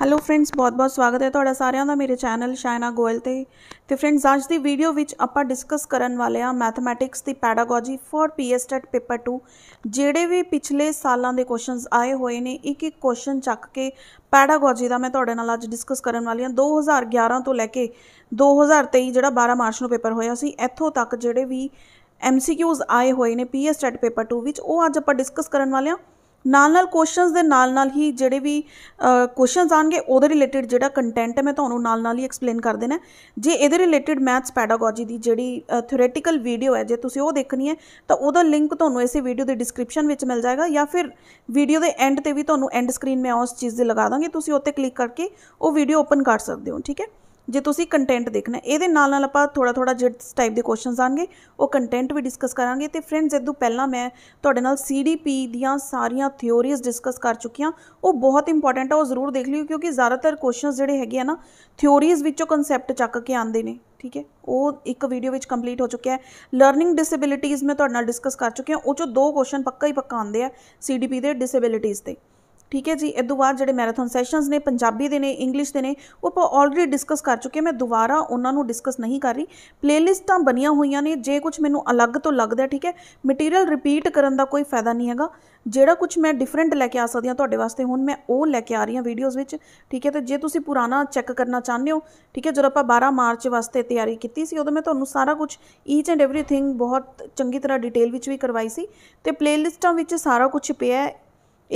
Hello friends ਬਹੁਤ-ਬਹੁਤ ਸਵਾਗਤ ਹੈ ਤੁਹਾਡਾ ਸਾਰਿਆਂ ਦਾ ਮੇਰੇ ਚੈਨਲ ਸ਼ਾਇਨਾ ਗੋਇਲ ਤੇ ਤੇ ਫਰੈਂਡਸ ਅੱਜ ਦੀ ਵੀਡੀਓ ਵਿੱਚ ਆਪਾਂ ਡਿਸਕਸ ਕਰਨ ਵਾਲੇ ਆ ਮੈਥਮੈਟਿਕਸ ਦੀ ਪੈਡਾਗੋਜੀ ਫॉर ਪੀਐਸਟੈਟ ਪੇਪਰ 2 ਜਿਹੜੇ ਵੀ ਪਿਛਲੇ ਸਾਲਾਂ ਦੇ ਕੁਐਸਚਨਸ ਆਏ ਹੋਏ ਨੇ ਇੱਕ ਇੱਕ ਕੁਐਸਚਨ ਚੱਕ ਕੇ ਪੈਡਾਗੋਜੀ ਦਾ ਮੈਂ ਤੁਹਾਡੇ ਨਾਲ ਅੱਜ ਡਿਸਕਸ ਕਰਨ ਵਾਲੀ ਆ 2011 ਤੋਂ ਲੈ ਕੇ 2023 ਜਿਹੜਾ 12 ਮਾਰਚ ਨੂੰ ਪੇਪਰ ਹੋਇਆ ਸੀ ਇੱਥੋਂ ਤੱਕ ਜਿਹੜੇ ਵੀ ਐਮਸੀਕਿਊਜ਼ ਆਏ ਹੋਏ ਨੇ ਪੀਐਸਟੈਟ ਪੇਪਰ 2 ਵਿੱਚ ਉਹ ਅੱਜ ਆਪਾਂ ਡਿਸਕਸ ਕਰਨ ਵਾਲੇ ਆ ਨਾਲ ਨਾਲ ਕੁਐਸਚਨਸ ਦੇ ਨਾਲ ਨਾਲ ਹੀ ਜਿਹੜੇ ਵੀ ਕੁਐਸਚਨਸ ਆਣਗੇ ਉਹਦੇ ਰਿਲੇਟਡ ਜਿਹੜਾ ਕੰਟੈਂਟ ਹੈ ਮੈਂ ਤੁਹਾਨੂੰ ਨਾਲ ਨਾਲ ਹੀ ਐਕਸਪਲੇਨ ਕਰ ਦੇਣਾ ਜੇ ਇਹਦੇ ਰਿਲੇਟਡ ਮੈਥਸ ਪੈਡਾਗੋਜੀ ਦੀ ਜਿਹੜੀ ਥਿਓਰੀਟੀਕਲ ਵੀਡੀਓ ਹੈ ਜੇ ਤੁਸੀਂ ਉਹ ਦੇਖਣੀ ਹੈ ਤਾਂ ਉਹਦਾ ਲਿੰਕ ਤੁਹਾਨੂੰ ਇਸੇ ਵੀਡੀਓ ਦੇ ਡਿਸਕ੍ਰਿਪਸ਼ਨ ਵਿੱਚ ਮਿਲ ਜਾਏਗਾ ਜਾਂ ਫਿਰ ਵੀਡੀਓ ਦੇ ਐਂਡ ਤੇ ਵੀ ਤੁਹਾਨੂੰ ਐਂਡ ਸਕਰੀਨ ਮੈਂ ਉਸ ਚੀਜ਼ ਦੇ ਲਗਾ ਦਾਂਗੇ ਤੁਸੀਂ ਉੱਤੇ ਕਲਿੱਕ ਕਰਕੇ ਉਹ ਵੀਡੀਓ ਓਪਨ ਕਰ ਸਕਦੇ ਹੋ ਠੀਕ ਹੈ ਜੇ ਤੁਸੀਂ ਕੰਟੈਂਟ ਦੇਖਣਾ ਇਹਦੇ ਨਾਲ ਨਾਲ ਆਪਾਂ ਥੋੜਾ ਥੋੜਾ ਜਿਹੜੇ ਟਾਈਪ ਦੇ ਕੁਐਸਚਨਸ ਆਣਗੇ ਉਹ ਕੰਟੈਂਟ ਵੀ ਡਿਸਕਸ ਕਰਾਂਗੇ ਤੇ ਫਰੈਂਡਸ ਇਦੋਂ ਪਹਿਲਾਂ ਮੈਂ ਤੁਹਾਡੇ ਨਾਲ ਸੀਡੀਪੀ ਦੀਆਂ ਸਾਰੀਆਂ ਥਿਉਰੀਜ਼ ਡਿਸਕਸ ਕਰ ਚੁੱਕੀ ਹਾਂ ਉਹ ਬਹੁਤ ਇੰਪੋਰਟੈਂਟ ਆ ਉਹ ਜ਼ਰੂਰ ਦੇਖ ਲਿਓ ਕਿਉਂਕਿ ਜ਼ਿਆਦਾਤਰ ਕੁਐਸਚਨਸ ਜਿਹੜੇ ਹੈਗੇ ਆ ਨਾ ਥਿਉਰੀਜ਼ ਵਿੱਚੋਂ ਕਨਸੈਪਟ ਚੱਕ ਕੇ ਆਉਂਦੇ ਨੇ ਠੀਕ ਹੈ ਉਹ ਇੱਕ ਵੀਡੀਓ ਵਿੱਚ ਕੰਪਲੀਟ ਹੋ ਚੁੱਕਿਆ ਹੈ ਲਰਨਿੰਗ ਡਿਸੇਬਿਲਿਟੀਜ਼ ਮੈਂ ਤੁਹਾਡੇ ਨਾਲ ਡਿਸਕਸ ਕਰ ਚੁੱਕੀ ਹਾਂ ਉਹ ਚੋਂ ਦੋ ਕੁਐਸਚਨ ਪੱਕਾ ਹੀ ਪੱਕਾ ਆਉਂਦੇ ਆ ਸੀਡੀਪੀ ਦੇ ਡਿਸੇਬਿਲਿਟੀਜ਼ ਤੇ ਠੀਕ ਹੈ ਜੀ ਇਸ ਤੋਂ ਬਾਅਦ ਜਿਹੜੇ ਮੈਰਾਥਨ ਸੈਸ਼ਨਸ ਨੇ ਪੰਜਾਬੀ ਦੇ ਨੇ ਇੰਗਲਿਸ਼ ਦੇ ਨੇ ਉਹ ਆਪਾਂ ਆਲਰੇਡੀ ਡਿਸਕਸ ਕਰ ਚੁੱਕੇ ਮੈਂ ਦੁਬਾਰਾ ਉਹਨਾਂ ਨੂੰ ਡਿਸਕਸ ਨਹੀਂ ਕਰ ਰਹੀ ਪਲੇਲਿਸਟਾਂ ਬਣੀਆਂ ਹੋਈਆਂ ਨੇ ਜੇ ਕੁਝ ਮੈਨੂੰ ਅਲੱਗ ਤੋਂ ਲੱਗਦਾ ਠੀਕ ਹੈ ਮਟੀਰੀਅਲ ਰਿਪੀਟ ਕਰਨ ਦਾ ਕੋਈ ਫਾਇਦਾ ਨਹੀਂ ਹੈਗਾ ਜਿਹੜਾ ਕੁਝ ਮੈਂ ਡਿਫਰੈਂਟ ਲੈ ਕੇ ਆ ਸਕਦੀ ਹਾਂ ਤੁਹਾਡੇ ਵਾਸਤੇ ਹੁਣ ਮੈਂ ਉਹ ਲੈ ਕੇ ਆ ਰਹੀ ਹਾਂ ਵੀਡੀਓਜ਼ ਵਿੱਚ ਠੀਕ ਹੈ ਤੇ ਜੇ ਤੁਸੀਂ ਪੁਰਾਣਾ ਚੈੱਕ ਕਰਨਾ ਚਾਹੁੰਦੇ ਹੋ ਠੀਕ ਹੈ ਜਦੋਂ ਆਪਾਂ 12 ਮਾਰਚ ਵਾਸਤੇ ਤਿਆਰੀ ਕੀਤੀ ਸੀ ਉਦੋਂ ਮੈਂ ਤੁਹਾਨੂੰ ਸਾਰਾ ਕੁਝ ਈਚ ਐਂਡ ਐਵਰੀਥਿੰਗ ਬਹੁਤ ਚੰਗੀ ਤਰ੍ਹਾਂ ਡਿਟੇਲ ਵਿੱਚ ਵੀ ਕਰਵਾਈ ਸੀ ਤੇ ਪਲੇਲਿਸਟਾਂ ਵਿੱਚ ਸਾਰਾ ਕੁਝ ਪਿਆ ਹੈ